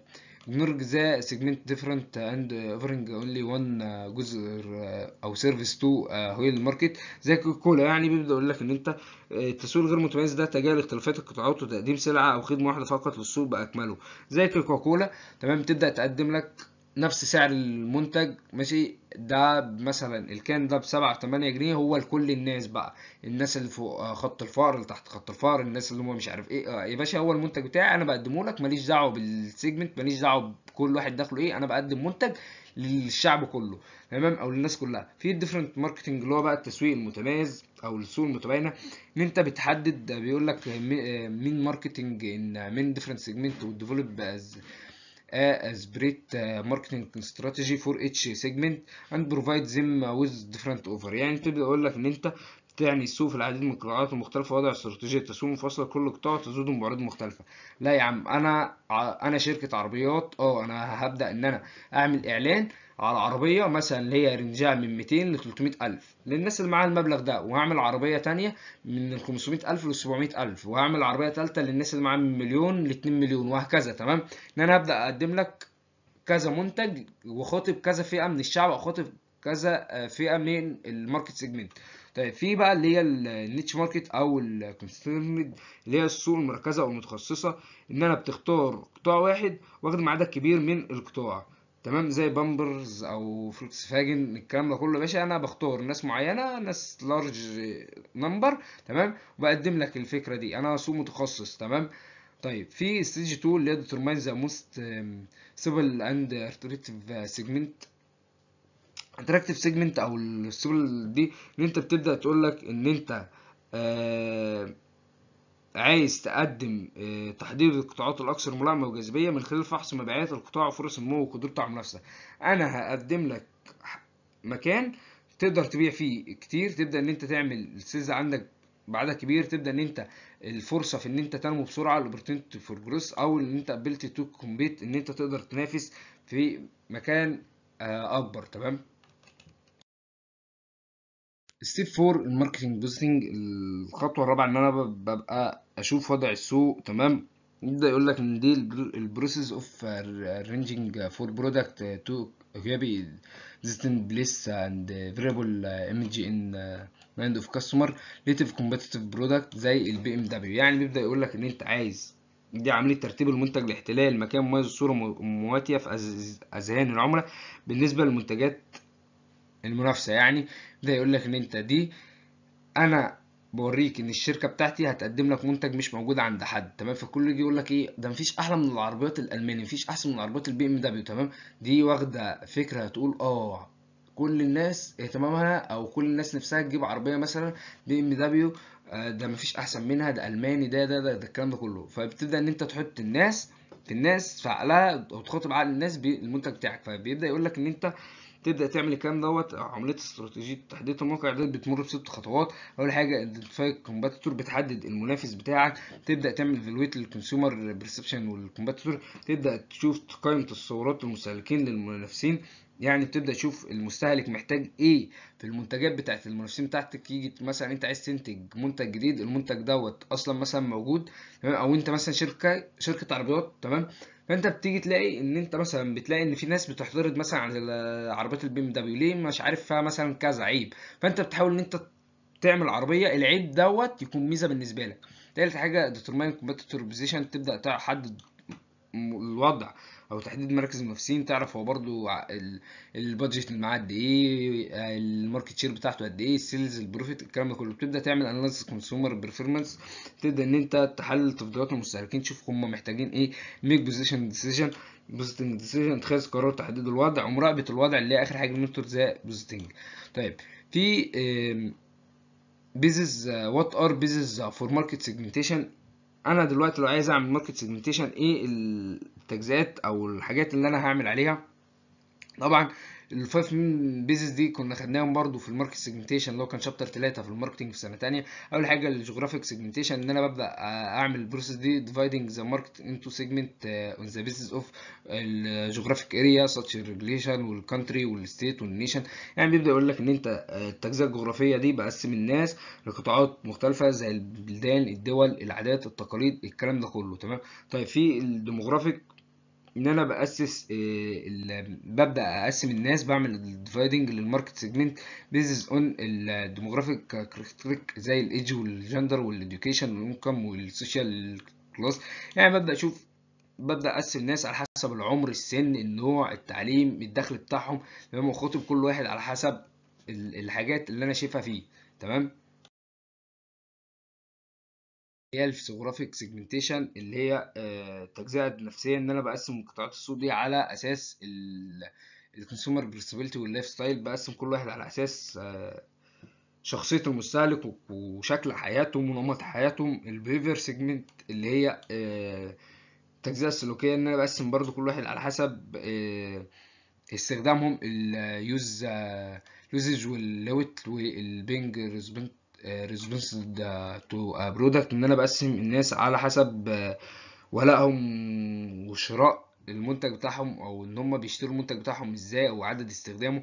نور جزاء سيجمنت ديفرنت اند اوفرنج اونلي وان جزء uh, uh، او سيرفيس تو هويل الماركت زي كولا يعني بيبدا يقول لك ان انت آه، التسويق غير متميز ده تجاهل اختلافات القطاعات وتقديم سلعه او خدمه واحده فقط للسوق باكمله زي كوكولا تمام تبدا تقدم لك نفس سعر المنتج ماشي ده مثلا الكان ده ب 7 8 جنيه هو لكل الناس بقى الناس اللي فوق آه، خط الفقر اللي تحت خط الفقر الناس اللي هم مش عارف ايه آه، يا باشا هو المنتج بتاعي انا بقدمه لك ماليش دعوه بالسيجمنت ماليش دعوه بكل واحد داخله ايه انا بقدم منتج للشعب كله تمام او للناس كلها في الديفرنت ماركتنج اللي هو بقى التسويق المتميز او السوق المتباينه ان انت بتحدد بيقول لك مين ماركتنج آه، ان مين ديفرنت سيجمنت وديفلوب as great uh, marketing strategy for each segment and provide them uh, with different offer يعني تبدأ اقول لك ان انت تعني السوق في العديد من القطاعات المختلفة وضع استراتيجية تسويق مفصلة لكل قطاع تزود معارض مختلفة لا يا عم انا انا شركة عربيات اه انا هبدأ ان انا اعمل اعلان على عربية مثلا اللي هي رينجها من 200 ل 300 ألف للناس اللي معاها المبلغ ده وهعمل عربية تانية من 500 ألف ل 700 ألف وهعمل عربية تالتة للناس اللي معاها من مليون ل 2 مليون وهكذا تمام إن أنا هبدأ أقدم لك كذا منتج وخاطب كذا فئة من الشعب واخاطب كذا آه، فئة من الماركت سيجمنت طيب في بقى اللي هي النيتش ماركت او الكونسيرند اللي هي السوق المركزه او المتخصصه ان انا بتختار قطاع واحد واخد عدد كبير من القطاع تمام زي بامبرز او فاجن الكلام ده كله يا باشا انا بختار ناس معينه ناس لارج نمبر تمام وبقدم لك الفكره دي انا سوق متخصص تمام طيب في ستيج 2 اللي هي ديترماين ذا موست سيبل اند ارتريتيف سيجمنت اتراكتيف سيجمنت او السيبل دي ان انت بتبدا تقول لك ان انت آه عايز تقدم آه، تحضير القطاعات الاكثر ملائمه وجاذبيه من خلال فحص مبيعات القطاع وفرص النمو وقدرته على المنافسه انا هقدم لك مكان تقدر تبيع فيه كتير تبدا ان انت تعمل السيلز عندك بعدد كبير تبدا ان انت الفرصه في ان انت تنمو بسرعه الاوبورتونيتي فور جروس او ان انت ابيلتي تو كومبيت ان انت تقدر تنافس في مكان آه، اكبر تمام ستيب 4 الماركتنج بوستنج الخطوه الرابعه ان انا ببقى اشوف وضع السوق تمام يبدا يقول لك ان دي البروسيس اوف رينجينج فور برودكت تو كوبي ديستنت بليس اند ام جي ان مايند اوف كاستمر نيتف كومبتيتيف برودكت زي البي ام دبليو يعني بيبدا يقول لك ان انت عايز دي عملية ترتيب المنتج لاحتلال مكان مميز الصورة مواتية في أذهان العملاء بالنسبة للمنتجات المنافسه يعني ده يقول لك ان انت دي انا بوريك ان الشركه بتاعتي هتقدم لك منتج مش موجود عند حد تمام فكل يجي يقول لك ايه ده مفيش احلى من العربيات الالماني مفيش احسن من عربيات البي ام دبليو تمام دي واخده فكره تقول اه كل الناس اهتمامها او كل الناس نفسها تجيب عربيه مثلا بي ام دبليو آه، ده مفيش احسن منها ده الماني ده ده ده, ده الكلام ده كله فبتبدا ان انت تحط الناس الناس في عقلها وتخاطب عقل الناس بالمنتج بتاعك فبيبدا يقول لك ان انت تبدا تعمل الكلام دوت عمليه استراتيجيه تحديد الموقع ديت بتمر بست خطوات اول حاجه ايدنتيفاي الكومباتيتور بتحدد المنافس بتاعك تبدا تعمل فالويت للكونسيومر بيرسبشن والكومباتيتور تبدا تشوف قائمه تصورات المستهلكين للمنافسين يعني بتبدا تشوف المستهلك محتاج ايه في المنتجات بتاعه المنافسين بتاعتك يجي مثلا انت عايز تنتج منتج جديد المنتج دوت اصلا مثلا موجود تمام او انت مثلا شركه شركه عربيات تمام فانت بتيجي تلاقي ان انت مثلا بتلاقي ان في ناس بتحترض مثلا على عربيات البي ام دبليو ليه مش عارف فيها مثلا كذا عيب فانت بتحاول ان انت تعمل عربيه العيب دوت يكون ميزه بالنسبه لك تالت حاجه ديترمين كومبيتيتور بوزيشن تبدا تحدد الوضع او تحديد مراكز المنافسين تعرف هو برضو البادجت اللي معاه قد ايه الماركت شير بتاعته قد ايه السيلز البروفيت الكلام ده كله بتبدا تعمل اناليسيس كونسيومر بيرفورمانس تبدا ان انت تحلل تفضيلات المستهلكين تشوف هم محتاجين ايه ميك بوزيشن ديسيجن بوزيتنج ديسيجن اتخاذ قرار تحديد الوضع ومراقبه الوضع اللي هي اخر حاجه المنتور زي بوزيتنج طيب في بيزز وات ار بيزز فور ماركت سيجمنتيشن انا دلوقتي لو عايز اعمل ماركت سيجمنتيشن ايه ال التجزئات او الحاجات اللي انا هعمل عليها طبعا الفايف بيزس دي كنا خدناهم برضو في الماركت سيجمنتيشن اللي هو كان شابتر 3 في الماركتنج في سنه ثانيه اول حاجه الجيوغرافيك سيجمنتيشن ان انا ببدا اعمل البروسيس دي ديفايدنج ذا ماركت انتو سيجمنت اون ذا بيزز اوف الجيوغرافيك اريا ساتش ريجليشن والكونتري والستيت والنيشن يعني بيبدا يقول لك ان انت آه، التجزئه الجغرافيه دي بقسم الناس لقطاعات مختلفه زي البلدان الدول العادات التقاليد الكلام ده كله تمام طيب في الديموغرافيك ان انا باسس آه، ببدا اقسم الناس بعمل الديفايدنج للماركت سيجمنت بيزز اون الديموغرافيك كاركتريك زي الايدج والجندر والاديوكيشن والانكم والسوشيال كلاس يعني ببدا اشوف ببدا اقسم الناس على حسب العمر السن النوع التعليم الدخل بتاعهم لما اخاطب كل واحد على حسب الحاجات اللي انا شايفها فيه تمام هي الفيسيوغرافيك سيجمنتيشن اللي هي التجزئه آه، النفسيه ان انا بقسم قطاعات السوق دي على اساس الكونسيومر بريسبيلتي واللايف ستايل بقسم كل واحد على اساس آه، شخصيه المستهلك وشكل حياتهم ونمط حياتهم البيفر سيجمنت اللي هي التجزئه آه، السلوكيه ان انا بقسم برضو كل واحد على حسب استخدامهم اليوز يوزج واللوت والبينج ريسبنت ريسبونسد تو برودكت ان انا بقسم الناس على حسب آه، ولائهم وشراء المنتج بتاعهم او ان هم بيشتروا المنتج بتاعهم ازاي او عدد استخدامه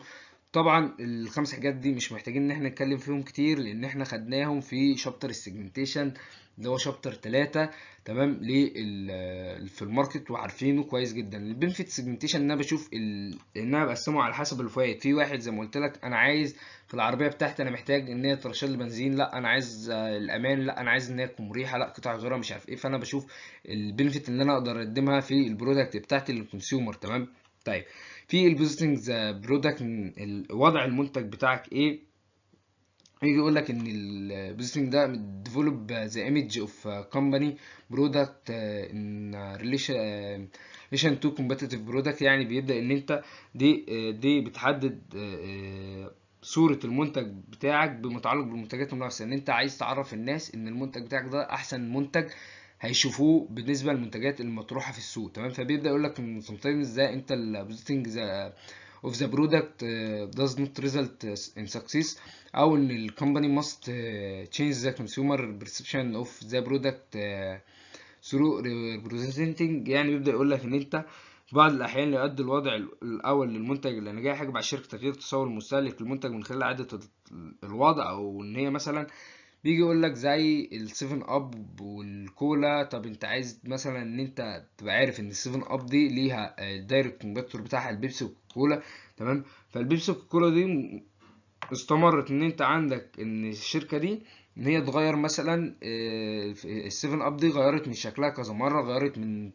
طبعا الخمس حاجات دي مش محتاجين ان احنا نتكلم فيهم كتير لان احنا خدناهم في شابتر السيجمنتيشن اللي هو شابتر 3 تمام لل في الماركت وعارفينه كويس جدا البنفيت سيجمنتيشن ان انا بشوف ال... ان انا بقسمه على حسب الفوائد في واحد زي ما قلت لك انا عايز في العربيه بتاعتي انا محتاج ان هي ترشد لي بنزين لا انا عايز الامان لا انا عايز ان هي تكون مريحه لا قطع غيارها مش عارف ايه فانا بشوف البنفيت اللي انا اقدر اقدمها في البرودكت بتاعتي للكونسيومر تمام طيب في البوزيتنج ذا برودكت وضع المنتج بتاعك ايه هيجي يقول لك ان البوزيشننج ده ديفلوب ذا ايمج اوف كومباني برودكت ان ريليشن تو كومبتيتيف برودكت يعني بيبدا ان انت دي آه، دي بتحدد آه، آه، صورة المنتج بتاعك بمتعلق بالمنتجات المنافسة ان انت عايز تعرف الناس ان المنتج بتاعك ده احسن منتج هيشوفوه بالنسبة للمنتجات المطروحة في السوق تمام فبيبدا يقول لك ان سمتايمز ده انت البوزيتنج ذا of the product uh, does not result uh, in success أو إن ال company must uh, change the consumer perception of the product through representing يعني بيبدأ يقول لك إن أنت في بعض الأحيان يؤدي الوضع الأول للمنتج إلى نجاح يجب على الشركة تغيير تصور المستهلك للمنتج من خلال إعادة الوضع أو إن هي مثلا بيجي يقول لك زي السيفن اب والكولا طب انت عايز مثلا ان انت تبقى عارف ان السيفن اب دي ليها الدايركت آه، كونجكتور بتاعها البيبسي والكولا تمام فالبيبسي والكولا دي استمرت ان انت عندك ان الشركه دي ان هي تغير مثلا آه، السيفن اب دي غيرت من شكلها كذا مره غيرت من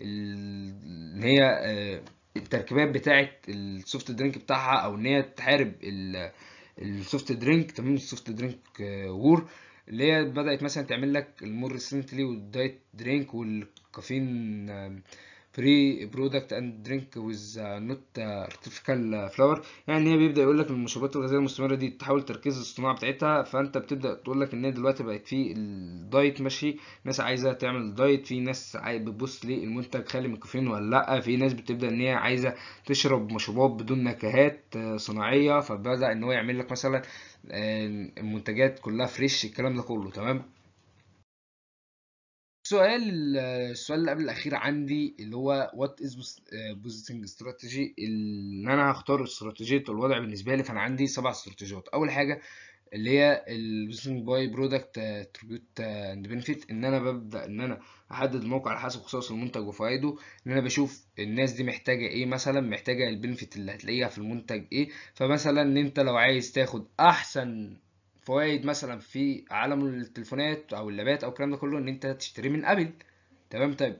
ان هي آه، التركيبات بتاعه السوفت درينك بتاعها او ان هي تحارب السوفت درينك تمام السوفت درينك وور اللي هي بدات مثلا تعمل لك المور ريسنتلي والدايت درينك والكافيين بري برودكت اند درينك ويز نوت ارتفيكال فلاور يعني هي بيبدا يقول لك المشروبات الغازيه المستمره دي تحاول تركيز الصناعه بتاعتها فانت بتبدا تقول لك ان دلوقتي بقت في الدايت ماشي ناس عايزه تعمل دايت في ناس بتبص للمنتج خالي من الكافيين ولا لا في ناس بتبدا ان هي عايزه تشرب مشروبات بدون نكهات آه، صناعيه فبدا ان هو يعمل لك مثلا آه، المنتجات كلها فريش الكلام ده كله تمام السؤال السؤال اللي قبل الاخير عندي اللي هو وات از بوزيتنج استراتيجي ان انا هختار استراتيجيه الوضع بالنسبه لي فانا عندي سبع استراتيجيات اول حاجه اللي هي البوزيتنج باي برودكت تريبيوت اند بنفيت ان انا ببدا ان انا احدد الموقع على حسب خصائص المنتج وفوائده ان انا بشوف الناس دي محتاجه ايه مثلا محتاجه البنفيت اللي هتلاقيها في المنتج ايه فمثلا ان انت لو عايز تاخد احسن فوائد مثلا في عالم التليفونات او اللابات او الكلام ده كله ان انت تشتريه من ابل تمام طيب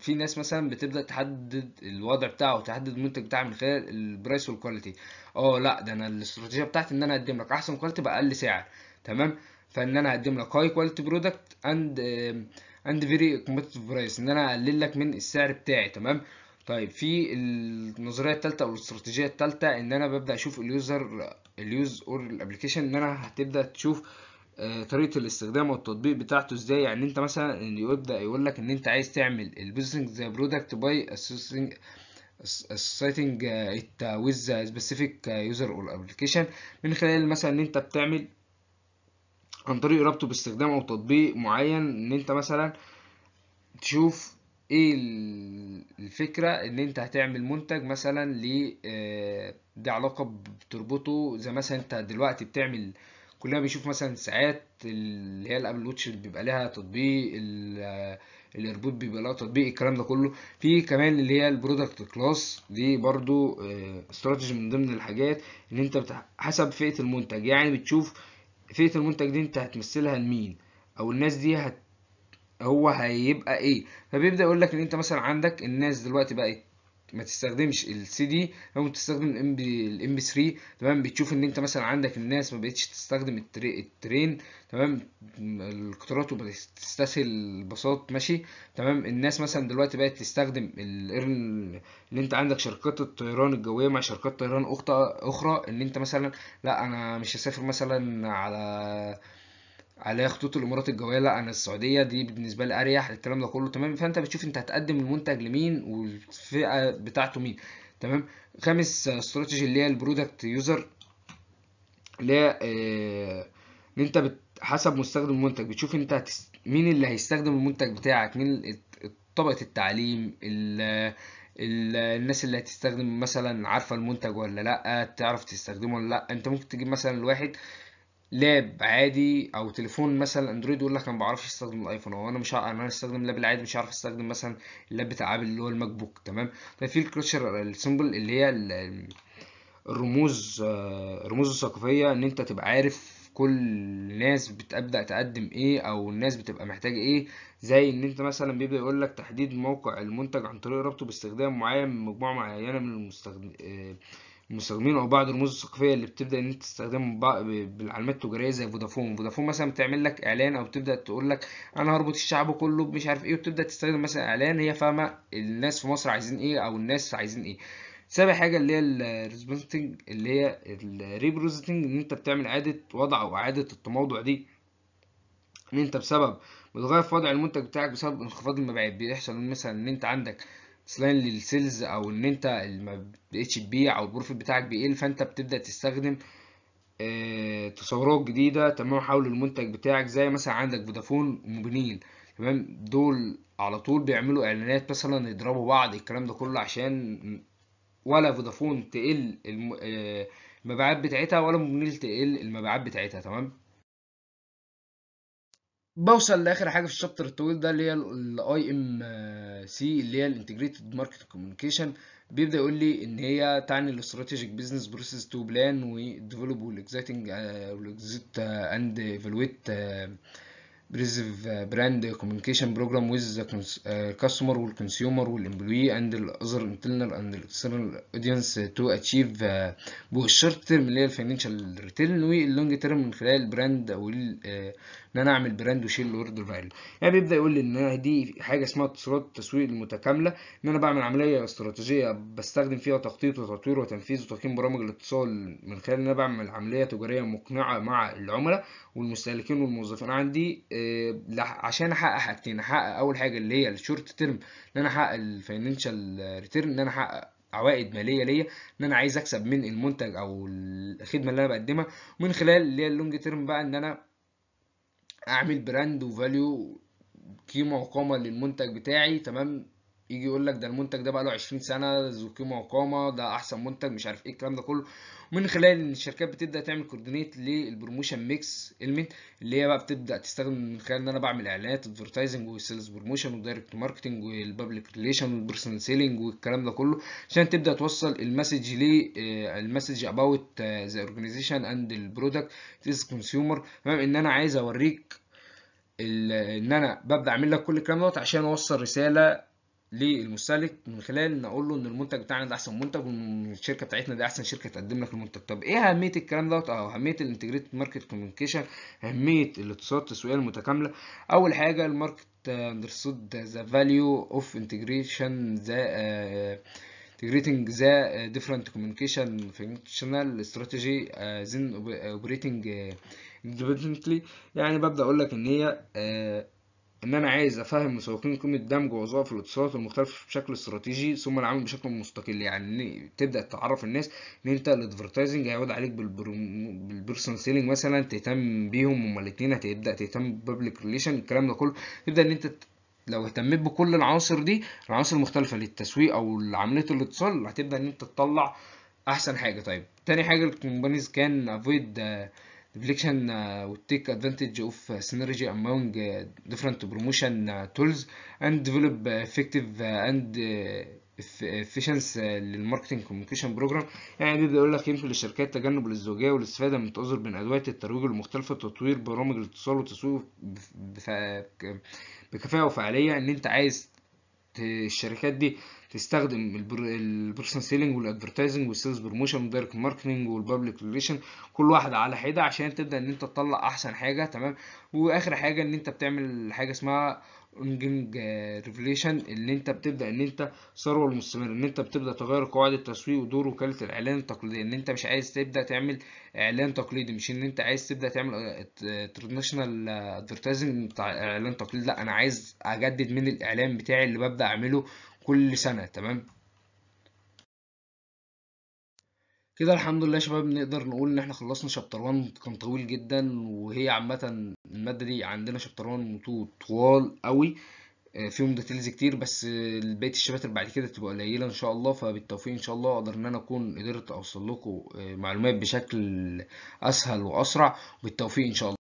في ناس مثلا بتبدا تحدد الوضع بتاعه وتحدد المنتج بتاعه من خلال البرايس والكواليتي اه لا ده انا الاستراتيجيه بتاعتي ان انا اقدم لك احسن كواليتي باقل سعر تمام فان انا اقدم لك هاي كواليتي برودكت اند اند فيري كومبتيتيف برايس ان انا اقلل لك من السعر بتاعي تمام طيب في النظريه الثالثه او الاستراتيجيه الثالثه ان انا ببدا اشوف اليوزر اليوز اور الابلكيشن ان انا هتبدا تشوف آه، طريقه الاستخدام والتطبيق بتاعته ازاي يعني انت مثلا يبدا يقول لك ان انت عايز تعمل البيزنس ذا برودكت باي اسوسينج السايتنج ات ويز سبيسيفيك يوزر اور ابلكيشن من خلال مثلا ان انت بتعمل عن طريق ربطه باستخدام او تطبيق معين ان انت مثلا تشوف ايه الفكرة ان انت هتعمل منتج مثلا ل آه، دي علاقة بتربطه زي مثلا انت دلوقتي بتعمل كلنا بنشوف مثلا ساعات اللي هي الابل واتش اللي بيبقى لها تطبيق آه، الاربوت بيبقى لها تطبيق الكلام ده كله في كمان اللي هي البرودكت كلاس دي برضو آه، استراتيجي من ضمن الحاجات ان انت حسب فئة المنتج يعني بتشوف فئة المنتج دي انت هتمثلها لمين او الناس دي هت هو هيبقى ايه فبيبدا يقول لك ان انت مثلا عندك الناس دلوقتي بقى ايه ما تستخدمش السي دي ممكن تستخدم الام بي الام بي 3 تمام بتشوف ان انت مثلا عندك الناس ما بقتش تستخدم الترين تمام القطارات وبتستسهل الباصات ماشي تمام الناس مثلا دلوقتي بقت تستخدم الايرن اللي انت عندك شركات الطيران الجويه مع شركات طيران اخرى اخرى ان انت مثلا لا انا مش هسافر مثلا على عليها خطوط الامارات الجويه لا انا السعوديه دي بالنسبه لي اريح الكلام ده كله تمام فانت بتشوف انت هتقدم المنتج لمين والفئه بتاعته مين تمام خامس استراتيجي اللي هي البرودكت يوزر اللي هي آه، ان انت حسب مستخدم المنتج بتشوف انت هتس... مين اللي هيستخدم المنتج بتاعك مين طبقه التعليم ال... الناس اللي هتستخدم مثلا عارفه المنتج ولا لا تعرف تستخدمه ولا لا انت ممكن تجيب مثلا الواحد لاب عادي او تليفون مثلا اندرويد يقول لك انا ما بعرفش استخدم الايفون او انا مش ه... انا استخدم اللاب العادي مش عارف استخدم مثلا اللاب بتاع ابل اللي هو الماك بوك تمام طيب، في الكلتشر السيمبل اللي هي الرموز آه، الرموز الثقافيه ان انت تبقى عارف كل الناس بتبدا تقدم ايه او الناس بتبقى محتاجه ايه زي ان انت مثلا بيبدا يقول لك تحديد موقع المنتج عن طريق ربطه باستخدام معين من مجموعه معينه من المستخدمين آه، المستخدمين او بعض الرموز الثقافيه اللي بتبدا ان انت تستخدمها بالعلامات التجاريه زي فودافون فودافون مثلا بتعمل لك اعلان او بتبدا تقول لك انا هربط الشعب كله مش عارف ايه وبتبدا تستخدم مثلا اعلان هي فاهمه الناس في مصر عايزين ايه او الناس عايزين ايه سابع حاجة اللي هي الريبريزنتنج اللي هي الريبريزنتنج ان انت بتعمل اعادة وضع او اعادة التموضع دي ان انت بسبب بتغير في وضع المنتج بتاعك بسبب انخفاض المبيعات بيحصل مثلا ان انت عندك سلاين للسيلز او ان انت ما بقتش تبيع او البروفيت بتاعك بيقل فانت بتبدا تستخدم آه، تصورات جديده تمام حول المنتج بتاعك زي مثلا عندك فودافون وموبينيل تمام دول على طول بيعملوا اعلانات مثلا يضربوا بعض الكلام ده كله عشان ولا فودافون تقل آه، المبيعات بتاعتها ولا موبينيل تقل المبيعات بتاعتها تمام بوصل لاخر حاجه في الشابتر الطويل ده اللي هي الاي ام سي اللي هي الانتجريتد ماركت كوميونيكيشن بيبدا يقول لي ان هي تعني الاستراتيجيك بزنس بروسيس تو بلان وديفلوب والاكزيتنج والاكزيت اند ايفالويت بريزف براند كوميونيكيشن بروجرام ويز ذا كاستمر والكونسيومر والامبلوي اند الاذر انترنال اند الاكسترنال اودينس تو اتشيف بو الشورت تيرم اللي هي الفاينانشال ريتيرن واللونج تيرم من خلال آه، البراند او آه، ان انا اعمل براند وشيل اوردر فاليو يعني بيبدا يقول لي ان دي حاجه اسمها اتصالات التسويق المتكامله ان انا بعمل عمليه استراتيجيه بستخدم فيها تخطيط وتطوير وتنفيذ وتقييم برامج الاتصال من خلال ان انا بعمل عمليه تجاريه مقنعه مع العملاء والمستهلكين والموظفين عندي آه، عشان احقق حاجتين احقق اول حاجه اللي هي الشورت تيرم ان انا احقق الفاينانشال ريتيرن ان انا احقق عوائد ماليه ليا ان انا عايز اكسب من المنتج او الخدمه اللي انا بقدمها ومن خلال اللي هي اللونج تيرم بقى ان انا اعمل براند وفاليو قيمه وقامه للمنتج بتاعي تمام يجي يقول لك ده المنتج ده بقى له 20 سنه ذو قيمه وقامه ده احسن منتج مش عارف ايه الكلام ده كله من خلال ان الشركات بتبدا تعمل كوردينيت للبروموشن ميكس المنت اللي هي بقى بتبدا تستخدم من خلال ان انا بعمل اعلانات ادفرتايزنج والسيلز بروموشن والدايركت ماركتنج والبابليك ريليشن والبيرسونال سيلينج والكلام ده كله عشان تبدا توصل المسج ل المسج اباوت ذا اورجانيزيشن اند البرودكت از كونسيومر تمام ان انا عايز اوريك ان انا ببدا اعمل لك كل الكلام دوت عشان اوصل رساله للمستهلك من خلال نقول له ان المنتج بتاعنا ده احسن منتج وان الشركه بتاعتنا دي احسن شركه تقدم لك المنتج طب ايه اهميه الكلام دوت او اهميه الانتجريتد ماركت كوميونيكيشن اهميه الاتصالات التسويقيه المتكامله اول حاجه الماركت اندرسود ذا فاليو اوف انتجريشن ذا integrating the ديفرنت different communication functional strategy آه، then operating آه، independently يعني ببدأ أقول لك إن هي uh, ان انا عايز افهم مسوقين قيمه دمج وظائف الاتصالات المختلفه بشكل استراتيجي ثم العمل بشكل مستقل يعني تبدا تعرف الناس ان انت الادفرتايزنج هيعود عليك بالبيرسونال سيلينج مثلا تهتم بيهم هما الاثنين هتبدا تهتم ببليك ريليشن الكلام ده كله تبدا ان انت لو اهتميت بكل العناصر دي العناصر المختلفه للتسويق او لعمليه الاتصال هتبدا ان انت تطلع احسن حاجه طيب تاني حاجه الكومبانيز كان افويد آه reflection وتيك uh, would take advantage of ديفرنت uh, synergy among اند uh, different promotion اند tools and develop effective and للماركتنج كوميونيكيشن بروجرام يعني ده بيقول لك يمكن للشركات تجنب الازدواجيه والاستفاده من التأثر بين ادوات الترويج المختلفه تطوير برامج الاتصال والتسويق بكفاءه وفعاليه ان انت عايز الشركات دي تستخدم البيرسون سيلينج والادفرتايزنج والسيلز بروموشن والدايركت ماركتنج والبابليك ريليشن كل واحد على حده عشان تبدا ان انت تطلع احسن حاجه تمام واخر حاجه ان انت بتعمل حاجه اسمها انجنج ريفليشن اللي انت بتبدا ان انت ثروه المستمر ان انت بتبدا تغير قواعد التسويق ودور وكاله الاعلان التقليديه ان انت مش عايز تبدا تعمل اعلان تقليدي مش ان انت عايز تبدا تعمل آه، تراديشنال ادفرتايزنج آه، بتاع اعلان تقليدي لا انا عايز اجدد من الاعلان بتاعي اللي ببدا اعمله كل سنة تمام كده الحمد لله يا شباب نقدر نقول ان احنا خلصنا شابتر 1 كان طويل جدا وهي عامة المادة دي عندنا شابتر 1 و 2 طوال قوي آه، فيهم ديتيلز كتير بس بقية الشباتر بعد كده تبقى قليلة ان شاء الله فبالتوفيق ان شاء الله اقدر ان انا اكون قدرت اوصل لكم آه، معلومات بشكل اسهل واسرع وبالتوفيق ان شاء الله